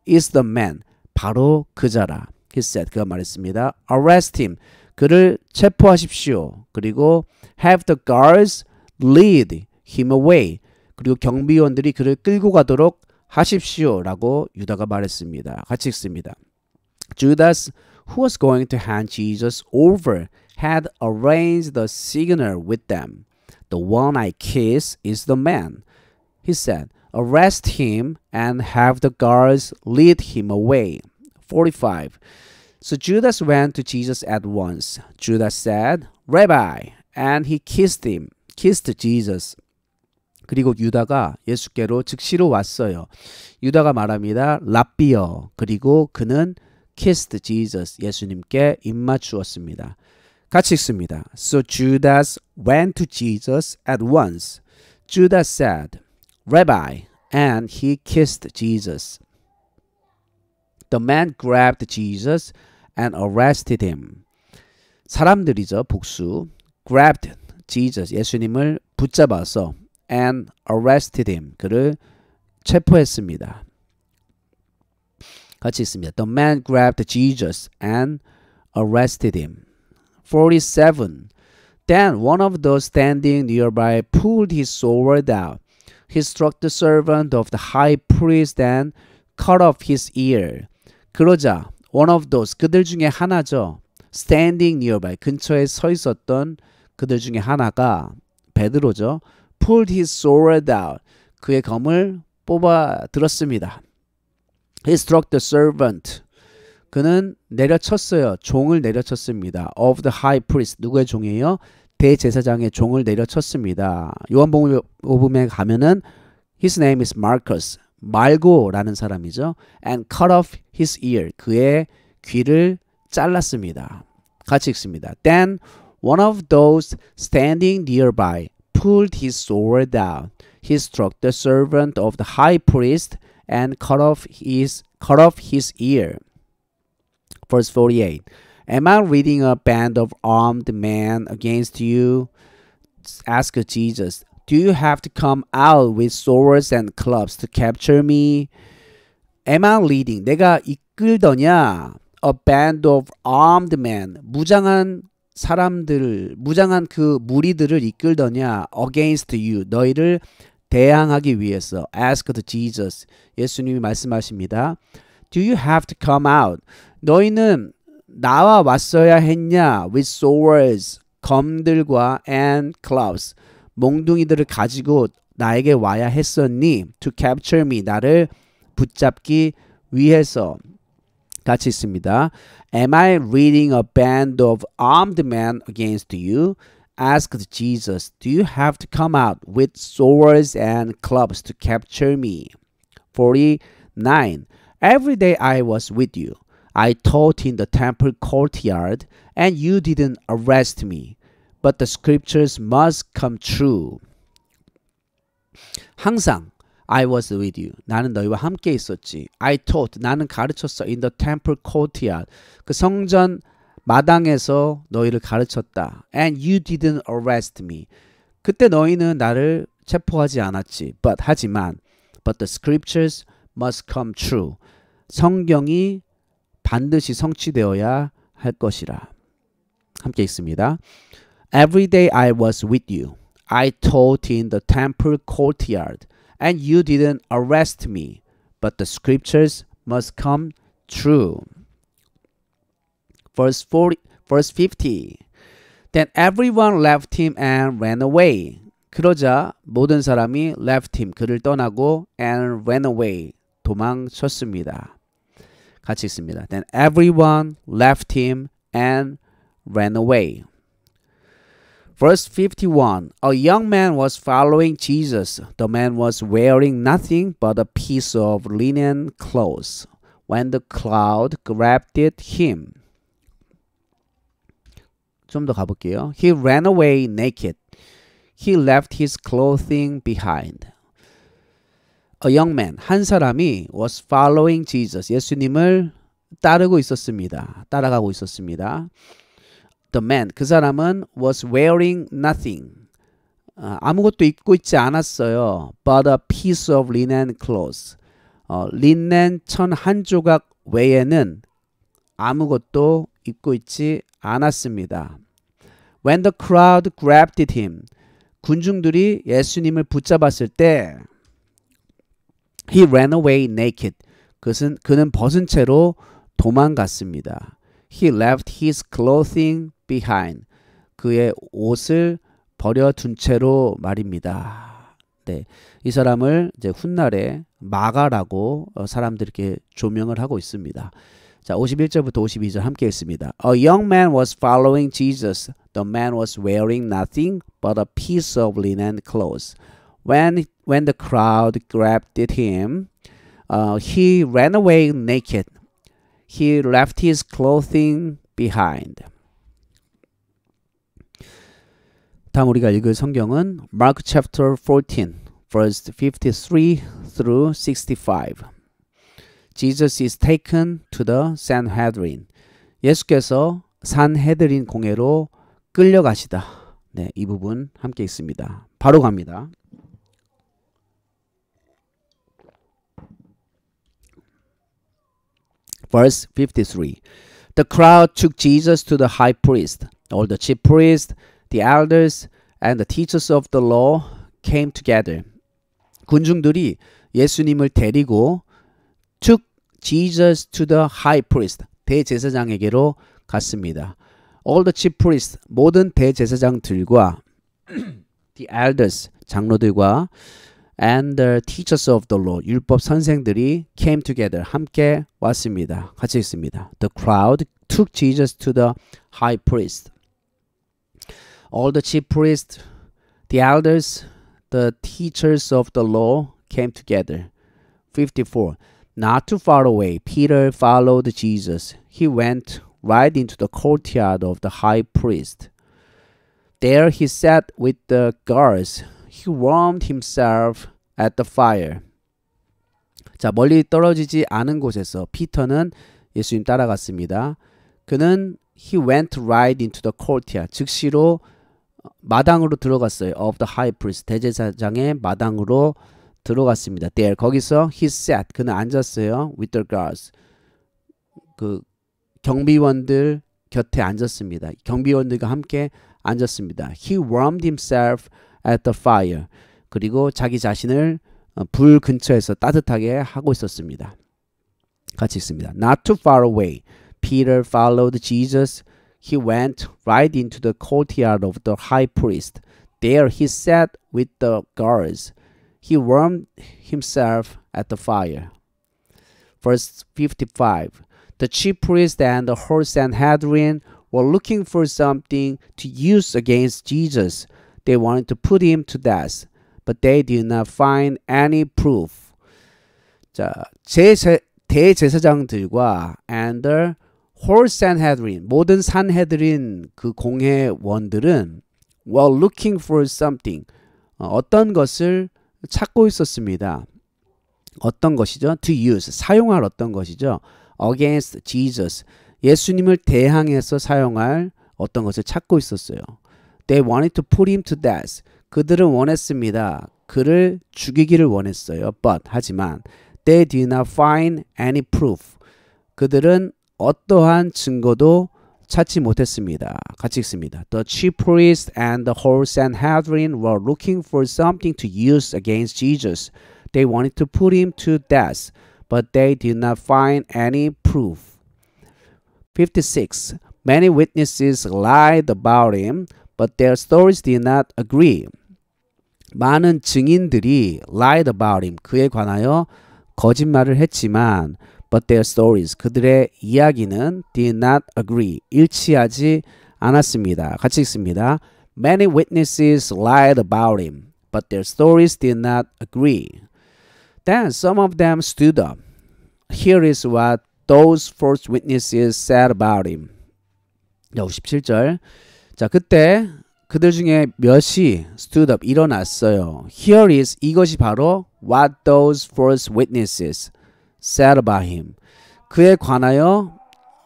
is the man 바로 그자라 he said 그가 말했습니다 arrest him 그를 체포하십시오 그리고 have the guards lead him away 그리고 경비원들이 그를 끌고 가도록 하십시오라고 유다가 말했습니다 같이 읽습니다 Judas who was going to hand Jesus over had arranged the signal with them the one I kiss is the man He said, Arrest him and have the guards lead him away. 45. So Judas went to Jesus at once. Judas said, Rabbi, and he kissed him, kissed Jesus. 그리고 유다가 예수께로 즉시로 왔어요. 유다가 말합니다. 라비어. 그리고 그는 kissed Jesus. 예수님께 입맞추었습니다. 같이 읽습니다. So Judas went to Jesus at once. Judas said, Rabbi, and he kissed Jesus. The man grabbed Jesus and arrested him. 사람들이죠, 복수. grabbed Jesus, 예수님을 붙잡아서 and arrested him, 그를 체포했습니다. 같이 있습니다. The man grabbed Jesus and arrested him. 47. Then one of those standing nearby pulled his sword out He struck the servant of the high priest and cut off his ear. 그러자 one of those 그들 중에 하나죠. standing nearby 근처에 서 있었던 그들 중에 하나가 베드로죠. pulled his sword out. 그의 검을 뽑아 들었습니다. He struck the servant. 그는 내려쳤어요. 종을 내려쳤습니다. Of the high priest. 누구의 종이에요? 대제사장의 종을 내려쳤습니다. 요한복음에 가면은 his name is Marcus 말고라는 사람이죠. and cut off his ear 그의 귀를 잘랐습니다. 같이 읽습니다. Then one of those standing nearby pulled his sword out. He struck the servant of the high priest and cut off his cut off his ear. Verse 48. Am I leading a band of armed men against you? Asked Jesus. Do you have to come out with swords and clubs to capture me? Am I leading? 내가 이끌더냐? A band of armed men. 무장한 사람들, 무장한 그 무리들을 이끌더냐? Against you. 너희를 대항하기 위해서. Asked Jesus. 예수님이 말씀하십니다. Do you have to come out? 너희는 나와 왔어야 했냐 with swords 검들과 and clubs 몽둥이들을 가지고 나에게 와야 했었니 to capture me 나를 붙잡기 위해서 같이 있습니다. Am I leading a band of armed men against you? asked Jesus, Do you have to come out with swords and clubs to capture me? 49. Every day I was with you. I taught in the temple courtyard, and you didn't arrest me. But the scriptures must come true. 항상 I was with you. 나는 너희와 함께 있었지. I taught. 나는 가르쳤어. In the temple courtyard. 그 성전 마당에서 너희를 가르쳤다. And you didn't arrest me. 그때 너희는 나를 체포하지 않았지. But 하지만 but the scriptures must come true. 성경이 반드시 성취되어야 할 것이라. 함께 있습니다. Every day I was with you. I taught in the temple courtyard, and you didn't arrest me. But the scriptures must come true. Verse 40, verse 50. Then everyone left him and ran away. 그러자 모든 사람이 left him 그를 떠나고 and ran away 도망쳤습니다. 같이 Then everyone left him and ran away. Verse 51 A young man was following Jesus. The man was wearing nothing but a piece of linen clothes. When the cloud grabbed at him. 좀 더 가볼게요. He ran away naked. He left his clothing behind. A young man, 한 사람이 was following Jesus, 예수님을 따르고 있었습니다. 따라가고 있었습니다. The man, 그 사람은 was wearing nothing. 아무것도 입고 있지 않았어요. But a piece of linen clothes. 어, 린넨 천 한 조각 외에는 아무것도 입고 있지 않았습니다. When the crowd grabbed at him, 군중들이 예수님을 붙잡았을 때 He ran away naked. 그것은 그는 벗은 채로 도망갔습니다. He left his clothing behind. 그의 옷을 버려둔 채로 말입니다. 네, 이 사람을 이제 훗날에 마가라고 사람들에게 조명을 하고 있습니다. 자, 51절부터 52절 함께 읽습니다. A young man was following Jesus. The man was wearing nothing but a piece of linen clothes. When, when the crowd grabbed at him, uh, he ran away naked. He left his clothing behind. 다음 우리가 읽을 성경은 Mark chapter 14, verse 53 through 65. Jesus is taken to the Sanhedrin. 예수께서 산헤드린 공회로 끌려가시다. 네, 이 부분 함께 있습니다. 바로 갑니다. Verse 53 The crowd took Jesus to the high priest. All the chief priests, the elders, and the teachers of the law came together. 군중들이 예수님을 데리고 took Jesus to the high priest. 대제사장에게로 갔습니다. All the chief priests, 모든 대제사장들과 the elders, 장로들과 and the teachers of the law, 율법 선생들이 came together, 함께 왔습니다. 같이 있습니다. The crowd took Jesus to the high priest. All the chief priests, the elders, the teachers of the law came together. 54. Not too far away, Peter followed Jesus. He went right into the courtyard of the high priest. There he sat with the guards he warmed himself at the fire. 자, 멀리 떨어지지 않은 곳에서 피터는 예수님 따라갔습니다. 그는 he went right into the courtyard. 즉시로 마당으로 들어갔어요. of the high priest 대제사장의 마당으로 들어갔습니다. There 거기서 he sat 그는 앉았어요. with the guards 그 경비원들 곁에 앉았습니다. 경비원들과 함께 앉았습니다. He warmed himself at the fire. 그리고 자기 자신을 불 근처에서 따뜻하게 하고 있었습니다. 같이 있습니다. Not too far away, Peter followed Jesus. He went right into the courtyard of the high priest. There he sat with the guards. He warmed himself at the fire. Verse 55 The chief priest and the whole Sanhedrin were looking for something to use against Jesus They wanted to put him to death, but they did not find any proof. 자, 제세, 대제사장들과 and the whole Sanhedrin, 모든 산헤드린 그 공회원들은 while looking for something, 어떤 것을 찾고 있었습니다. 어떤 것이죠? To use, 사용할 어떤 것이죠? Against Jesus, 예수님을 대항해서 사용할 어떤 것을 찾고 있었어요. They wanted to put him to death. 그들은 원했습니다. 그를 죽이기를 원했어요. But 하지만 they did not find any proof. 그들은 어떠한 증거도 찾지 못했습니다. 같이 읽습니다. The chief priests and the whole Sanhedrin were looking for something to use against Jesus. They wanted to put him to death, but they did not find any proof. 56. Many witnesses lied about him, but their stories did not agree. 많은 증인들이 lied about him. 그에 관하여 거짓말을 했지만 but their stories 그들의 이야기는 did not agree. 일치하지 않았습니다. 같이 읽습니다. Many witnesses lied about him, but their stories did not agree. Then some of them stood up. Here is what those first witnesses said about him. 57절 자, 그때 그들 중에 몇이 stood up 일어났어요. Here is 이것이 바로 what those false witnesses said about him. 그에 관하여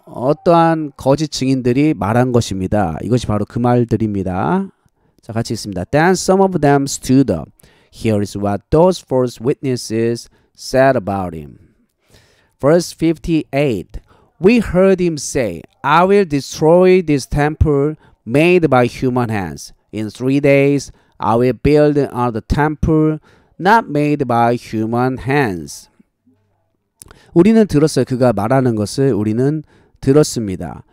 어떠한 거짓 증인들이 말한 것입니다. 이것이 바로 그 말들입니다. 자, 같이 있습니다. Then some of them stood up. Here is what those false witnesses said about him. Verse 58. We heard him say, I will destroy this temple made by human hands. In three days I will build another temple not made by human hands. 우리는 들었어요. 그가 말하는 것을 우리는 들었습니다.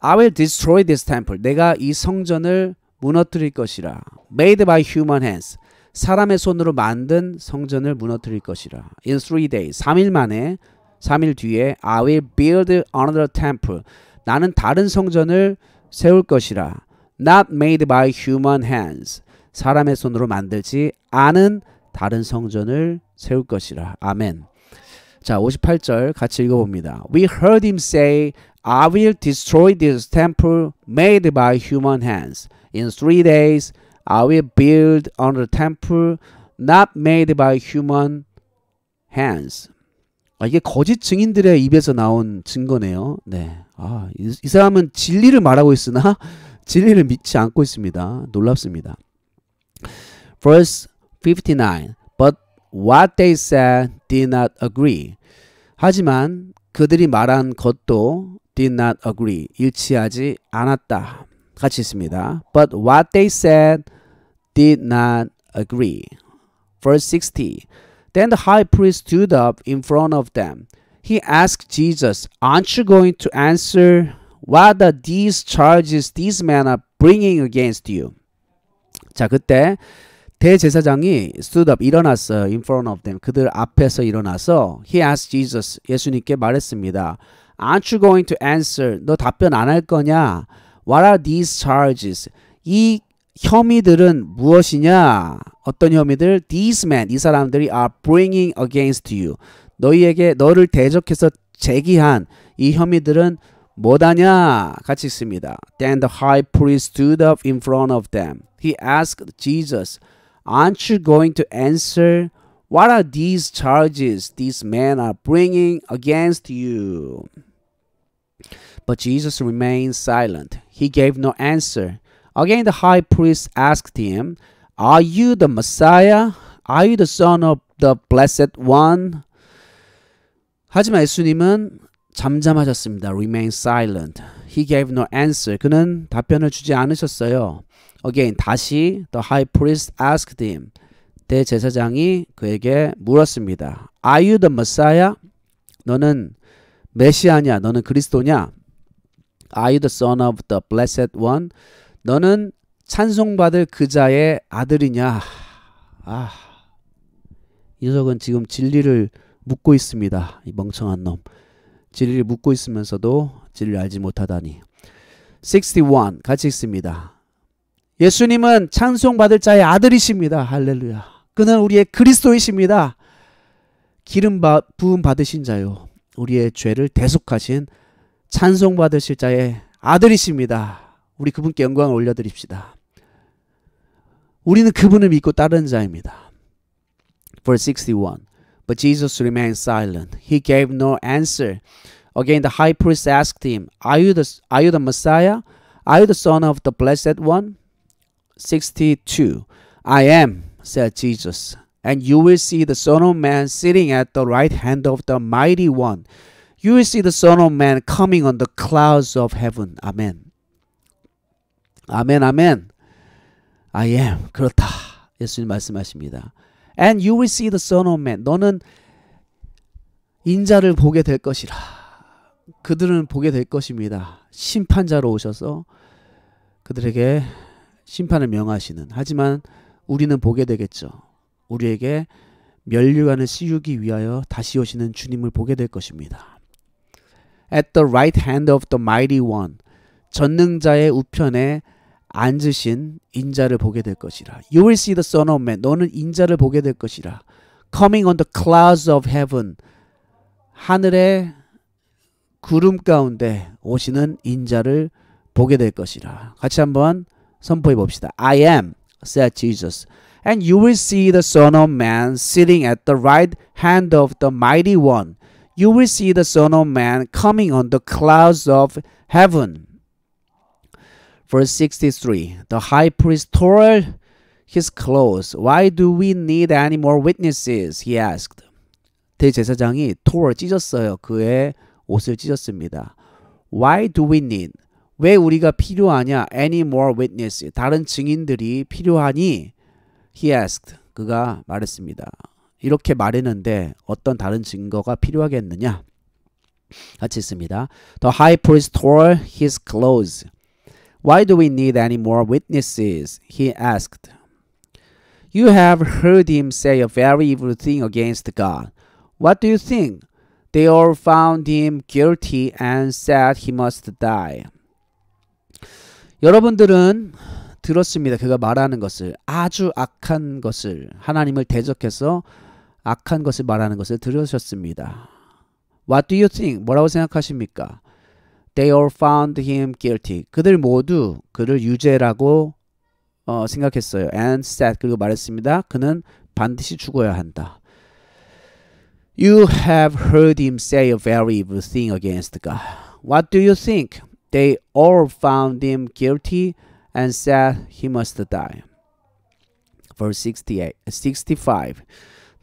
I will destroy this temple. 내가 이 성전을 무너뜨릴 것이라. Made by human hands. 사람의 손으로 만든 성전을 무너뜨릴 것이라. In three days. 3일 만에, 3일 뒤에 I will build another temple. 나는 다른 성전을 세울 것이라. Not made by human hands. 사람의 손으로 만들지 않은 다른 성전을 세울 것이라. 아멘. 자, 58절 같이 읽어봅니다. We heard him say, I will destroy this temple made by human hands. In three days, I will build another temple not made by human hands. 아, 이게 거짓 증인들의 입에서 나온 증거네요. 네. 아, 이, 이 사람은 진리를 말하고 있으나 진리를 믿지 않고 있습니다. 놀랍습니다. Verse 59. But what they said did not agree. 하지만 그들이 말한 것도 did not agree. 일치하지 않았다. 같이 있습니다. But what they said did not agree. Verse 60. Then the high priest stood up in front of them. He asked Jesus, Aren't you going to answer? What are these charges these men are bringing against you? 자, 그때 대제사장이 stood up 일어났어요. in front of them. 그들 앞에서 일어나서 he asked Jesus 예수님께 말했습니다. Aren't you going to answer? 너 답변 안 할 거냐? What are these charges? 이 혐의들은 무엇이냐? 어떤 혐의들? These men, 이 사람들이 are bringing against you. 너희에게 너를 대적해서 제기한 이 혐의들은 뭐다냐? 같이 있습니다. Then the high priest stood up in front of them. He asked Jesus, Aren't you going to answer? What are these charges these men are bringing against you? But Jesus remained silent. He gave no answer. Again, the high priest asked him, Are you the Messiah? Are you the Son of the Blessed One? 하지만 예수님은 잠잠하셨습니다. Remain silent. He gave no answer. 그는 답변을 주지 않으셨어요. Again, 다시 the high priest asked him. 대제사장이 그에게 물었습니다. Are you the Messiah? 너는 메시아냐? 너는 그리스도냐? Are you the son of the blessed one? 너는 찬송받을 그자의 아들이냐? 아, 이 녀석은 지금 진리를 묻고 있습니다. 이 멍청한 놈. 진리를 묻고 있으면서도 진리를 알지 못하다니. 61 같이 읽습니다. 예수님은 찬송받을 자의 아들이십니다. 할렐루야. 그는 우리의 그리스도이십니다. 기름 바, 부음 받으신 자요. 우리의 죄를 대속하신 찬송받으실 자의 아들이십니다. 우리 그분께 영광을 올려드립시다. 우리는 그분을 믿고 따르는 자입니다. Verse 61. But Jesus remained silent. He gave no answer. Again, the high priest asked him, Are you the, are you the Messiah? Are you the Son of the Blessed One? 62. I am, said Jesus. And you will see the Son of Man sitting at the right hand of the Mighty One. You will see the Son of Man coming on the clouds of heaven. Amen. 아멘, 아멘. I am. 그렇다. 예수님 말씀하십니다. And you will see the Son of Man. 너는 인자를 보게 될 것이라. 그들은 보게 될 것입니다. 심판자로 오셔서 그들에게 심판을 명하시는. 하지만 우리는 보게 되겠죠. 우리에게 멸류관을 씌우기 위하여 다시 오시는 주님을 보게 될 것입니다. At the right hand of the mighty one. 전능자의 우편에 앉으신 인자를 보게 될 것이라. You will see the Son of Man. 너는 인자를 보게 될 것이라. Coming on the clouds of heaven. 하늘의 구름 가운데 오시는 인자를 보게 될 것이라. 같이 한번 선포해 봅시다. I am, said Jesus. And you will see the Son of Man sitting at the right hand of the Mighty One. You will see the Son of Man coming on the clouds of heaven. Verse 63 The high priest tore his clothes. Why do we need any more witnesses? He asked. 대제사장이 tore 찢었어요. 그의 옷을 찢었습니다. Why do we need? 왜 우리가 필요하냐? Any more witness? 다른 증인들이 필요하니? He asked. 그가 말했습니다. 이렇게 말했는데 어떤 다른 증거가 필요하겠느냐? 같이 있습니다. The high priest tore his clothes. Why do we need any more witnesses? He asked. You have heard him say a very evil thing against God. What do you think? They all found him guilty and said he must die. 여러분들은 들었습니다. 그가 말하는 것을 아주 악한 것을 하나님을 대적해서 악한 것을 말하는 것을 들으셨습니다. What do you think? 뭐라고 생각하십니까? They all found him guilty. 그들 모두 그를 유죄라고 어, 생각했어요. And said 그리고 말했습니다. 그는 반드시 죽어야 한다. You have heard him say a very evil thing against God. What do you think? They all found him guilty and said he must die. Verse 68, 65.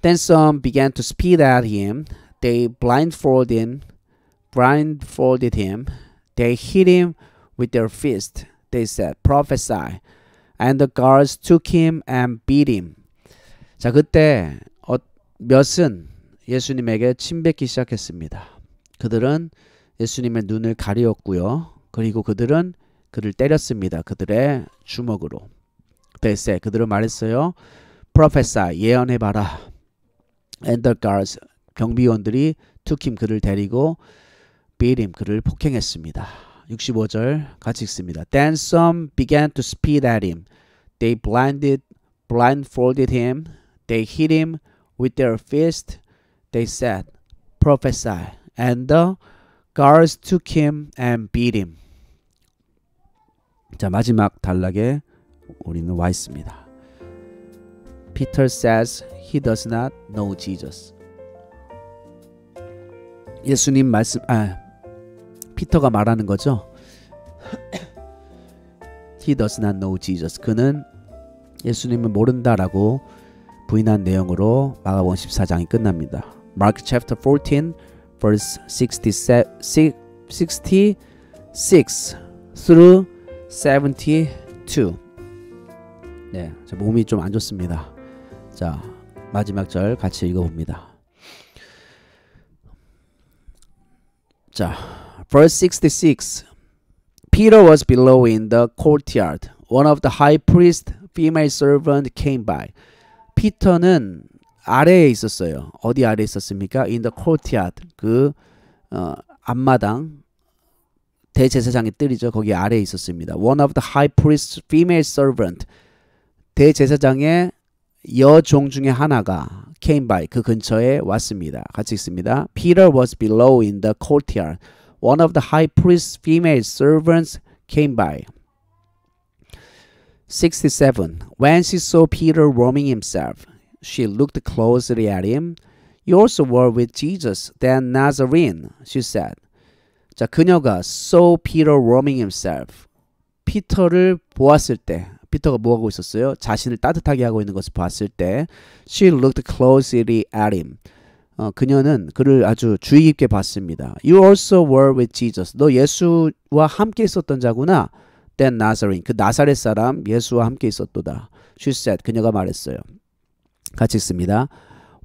Then some began to spit at him. They blindfolded him, blindfolded him They hit him with their fist. They said, prophesy. And the guards took him and beat him. 자, 그때 몇은 예수님에게 침뱉기 시작했습니다. 그들은 예수님의 눈을 가리었고요. 그리고 그들은 그를 때렸습니다. 그들의 주먹으로. 대세 그들은 말했어요. prophesy 예언해 봐라. And the guards 경비원들이 투킴 그를 데리고 비림 그를 폭행했습니다. 65절 같이 읽습니다. Then some began to spit at him. They blinded, blindfolded him. They hit him with their fist. They said, prophesy. And the guards took him and beat him. 자 마지막 단락에 우리는 와 있습니다. Peter says he does not know Jesus. 예수님 말씀 아 피터가 말하는 거죠. He does not know Jesus. 그는 예수님을 모른다라고 부인한 내용으로 마가복 14장이 끝납니다. Mark chapter 14 verse 66 through 72. 네, 제 몸이 좀 안 좋습니다. 자, 마지막 절 같이 읽어 봅니다. 자, Verse 66 Peter was below in the courtyard. One of the high priest female servant came by. p e t e r 는 아래에 있었어요. 어디 아래에 있었습니까? In the courtyard. 그 어, 앞마당 대제사장의 뜰이죠. 거기 아래에 있었습니다. One of the high priest female servant. 대제사장의 여종 중에 하나가 came by 그 근처에 왔습니다. 같이 있습니다. Peter was below in the courtyard. one of the high priest's female servants came by. 67. When she saw Peter warming himself, she looked closely at him. You also were with Jesus, then Nazarene, she said. 자, 그녀가 saw Peter warming himself. 피터를 보았을 때, 피터가 뭐 하고 있었어요? 자신을 따뜻하게 하고 있는 것을 봤을 때, she looked closely at him. 어, 그녀는 그를 아주 주의 깊게 봤습니다. You also were with Jesus. 너 예수와 함께 있었던 자구나. Then Nazarene. 그 나사렛 사람 예수와 함께 있었도다. She said. 그녀가 말했어요. 같이 있습니다.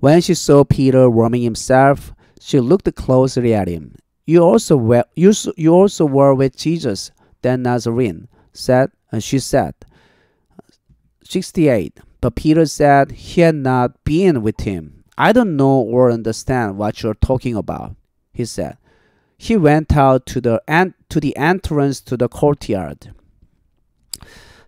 When she saw Peter warming himself, she looked closely at him. You also were, you, you also were with Jesus. Then Nazarene said, and she said. 68. But Peter said he had not been with him. I don't know or understand what you're talking about, he said. He went out to the, en- to the entrance to the courtyard.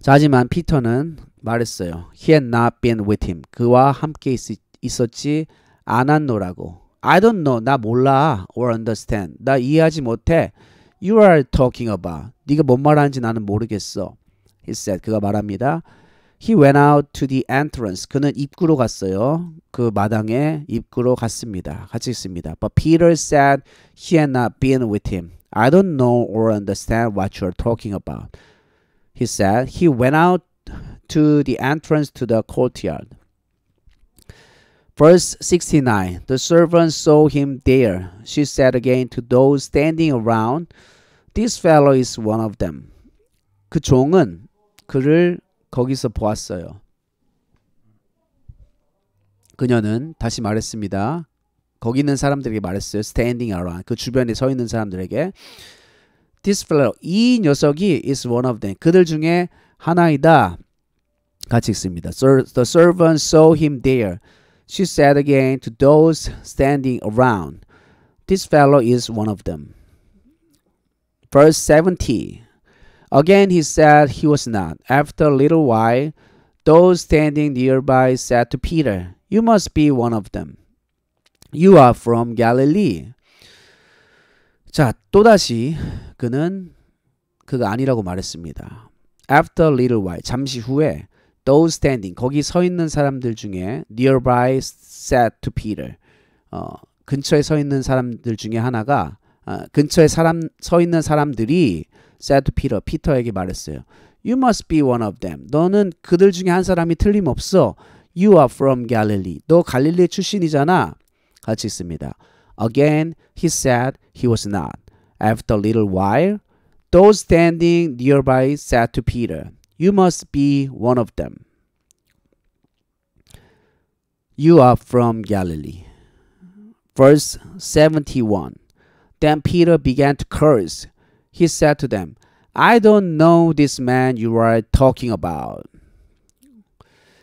자, 하지만 피터는 말했어요. He had not been with him. 그와 함께 있, 었지 않았노라고. I don't know. 나 몰라. or understand. 나 이해하지 못해. You are talking about. 네가 뭔 말하는지 나는 모르겠어. He said. 그가 말합니다. He went out to the entrance. 그는 입구로 갔어요. 그 마당에 입구로 갔습니다. 같이 있습니다. But Peter said he had not been with him. I don't know or understand what you're talking about. He said he went out to the entrance to the courtyard. Verse 69 The servant saw him there. She said again to those standing around, This fellow is one of them. 그 종은 그를 거기서 보았어요. 그녀는 다시 말했습니다. 거기 있는 사람들에게 말했어요. Standing around 그 주변에 서 있는 사람들에게 This fellow 이 녀석이 is one of them 그들 중에 하나이다. 같이 읽습니다. The servant saw him there. She said again to those standing around, This fellow is one of them. Verse 70. Again he said he was not. After a little while, those standing nearby said to Peter, You must be one of them. You are from Galilee. 자, 또다시 그는 그가 아니라고 말했습니다. After a little while, 잠시 후에 those standing, 거기 서 있는 사람들 중에 nearby said to Peter. 어, 근처에 서 있는 사람들 중에 하나가 어, 근처에 사람 서 있는 사람들이 said Peter. 피터에게 말했어요. You must be one of them. 너는 그들 중에 한 사람이 틀림없어. You are from Galilee. 너 갈릴리 출신이잖아. 같이 있습니다. Again, he said he was not. After a little while, those standing nearby said to Peter, You must be one of them. You are from Galilee. Verse 71. Then Peter began to curse He said to them, I don't know this man you are talking about.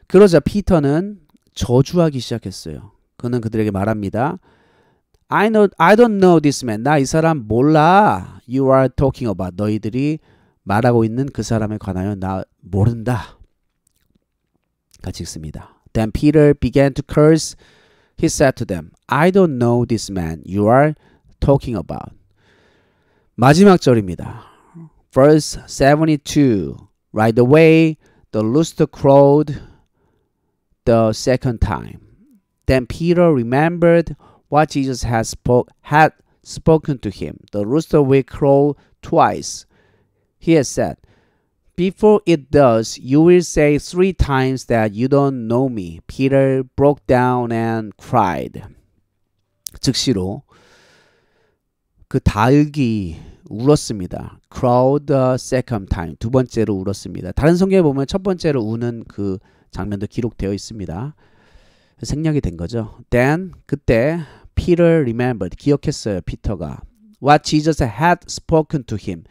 그러자 피터는 저주하기 시작했어요. 그는 그들에게 말합니다. I know I don't know this man. 나 이 사람 몰라. You are talking about 너희들이 말하고 있는 그 사람에 관하여 나 모른다. 같이 읽습니다. Then Peter began to curse. He said to them, I don't know this man you are talking about. 마지막 절입니다. Verse 72. Right away the rooster crowed the second time. Then Peter remembered what Jesus had, spoke, had spoken to him. The rooster will crow twice. He has said, Before it does, you will say three times that you don't know me. Peter broke down and cried. 즉시로 그 다육이 울었습니다. Crowd second time 두 번째로 울었습니다. 다른 성경에 보면 첫 번째로 우는 그 장면도 기록되어 있습니다. 생략이 된 거죠. Then 그때 Peter remembered 기억했어요. 피터가 what Jesus had spoken to him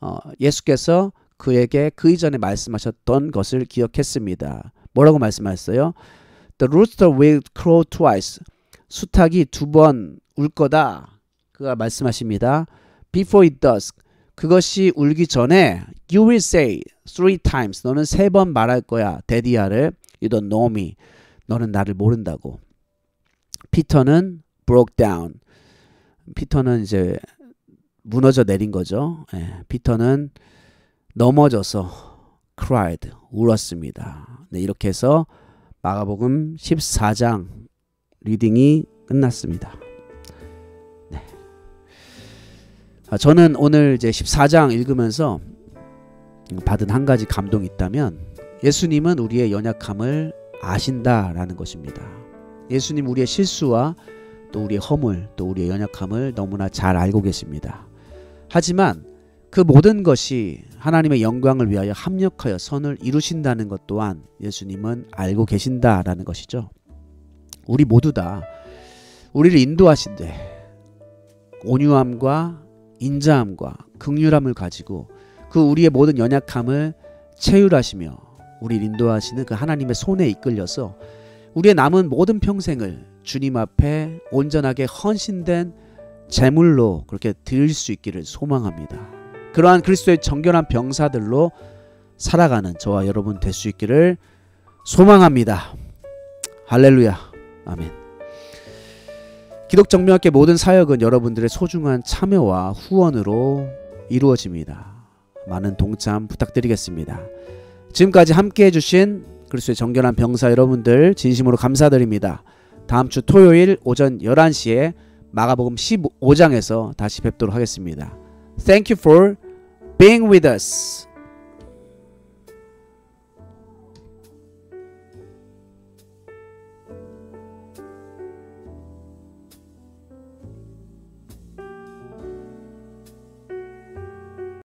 어, 예수께서 그에게 그 이전에 말씀하셨던 것을 기억했습니다. 뭐라고 말씀하셨어요? The rooster will crow twice. 수탉이 두 번 울 거다. 그가 말씀하십니다. before it does 그것이 울기 전에 you will say three times 너는 세 번 말할 거야 데디아를 you don't know me 너는 나를 모른다고 피터는 broke down 피터는 이제 무너져 내린 거죠 예, 피터는 넘어져서 cried 울었습니다 네, 이렇게 해서 마가복음 14장 리딩이 끝났습니다 아, 저는 오늘 이제 14장 읽으면서 받은 한 가지 감동이 있다면 예수님은 우리의 연약함을 아신다라는 것입니다. 예수님 우리의 실수와 또 우리의 허물, 또 우리의 연약함을 너무나 잘 알고 계십니다. 하지만 그 모든 것이 하나님의 영광을 위하여 합력하여 선을 이루신다는 것 또한 예수님은 알고 계신다라는 것이죠. 우리 모두 다 우리를 인도하신데 온유함과 인자함과 극률함을 가지고 그 우리의 모든 연약함을 체휼하시며 우리 인도하시는 그 하나님의 손에 이끌려서 우리의 남은 모든 평생을 주님 앞에 온전하게 헌신된 제물로 그렇게 드릴 수 있기를 소망합니다. 그러한 그리스도의 정결한 병사들로 살아가는 저와 여러분 될 수 있기를 소망합니다. 할렐루야. 아멘. 기독정명학계 모든 사역은 여러분들의 소중한 참여와 후원으로 이루어집니다. 많은 동참 부탁드리겠습니다. 지금까지 함께 해주신 그리스도의 정결한 병사 여러분들 진심으로 감사드립니다. 다음 주 토요일 오전 11시에 마가복음 15장에서 다시 뵙도록 하겠습니다. Thank you for being with us.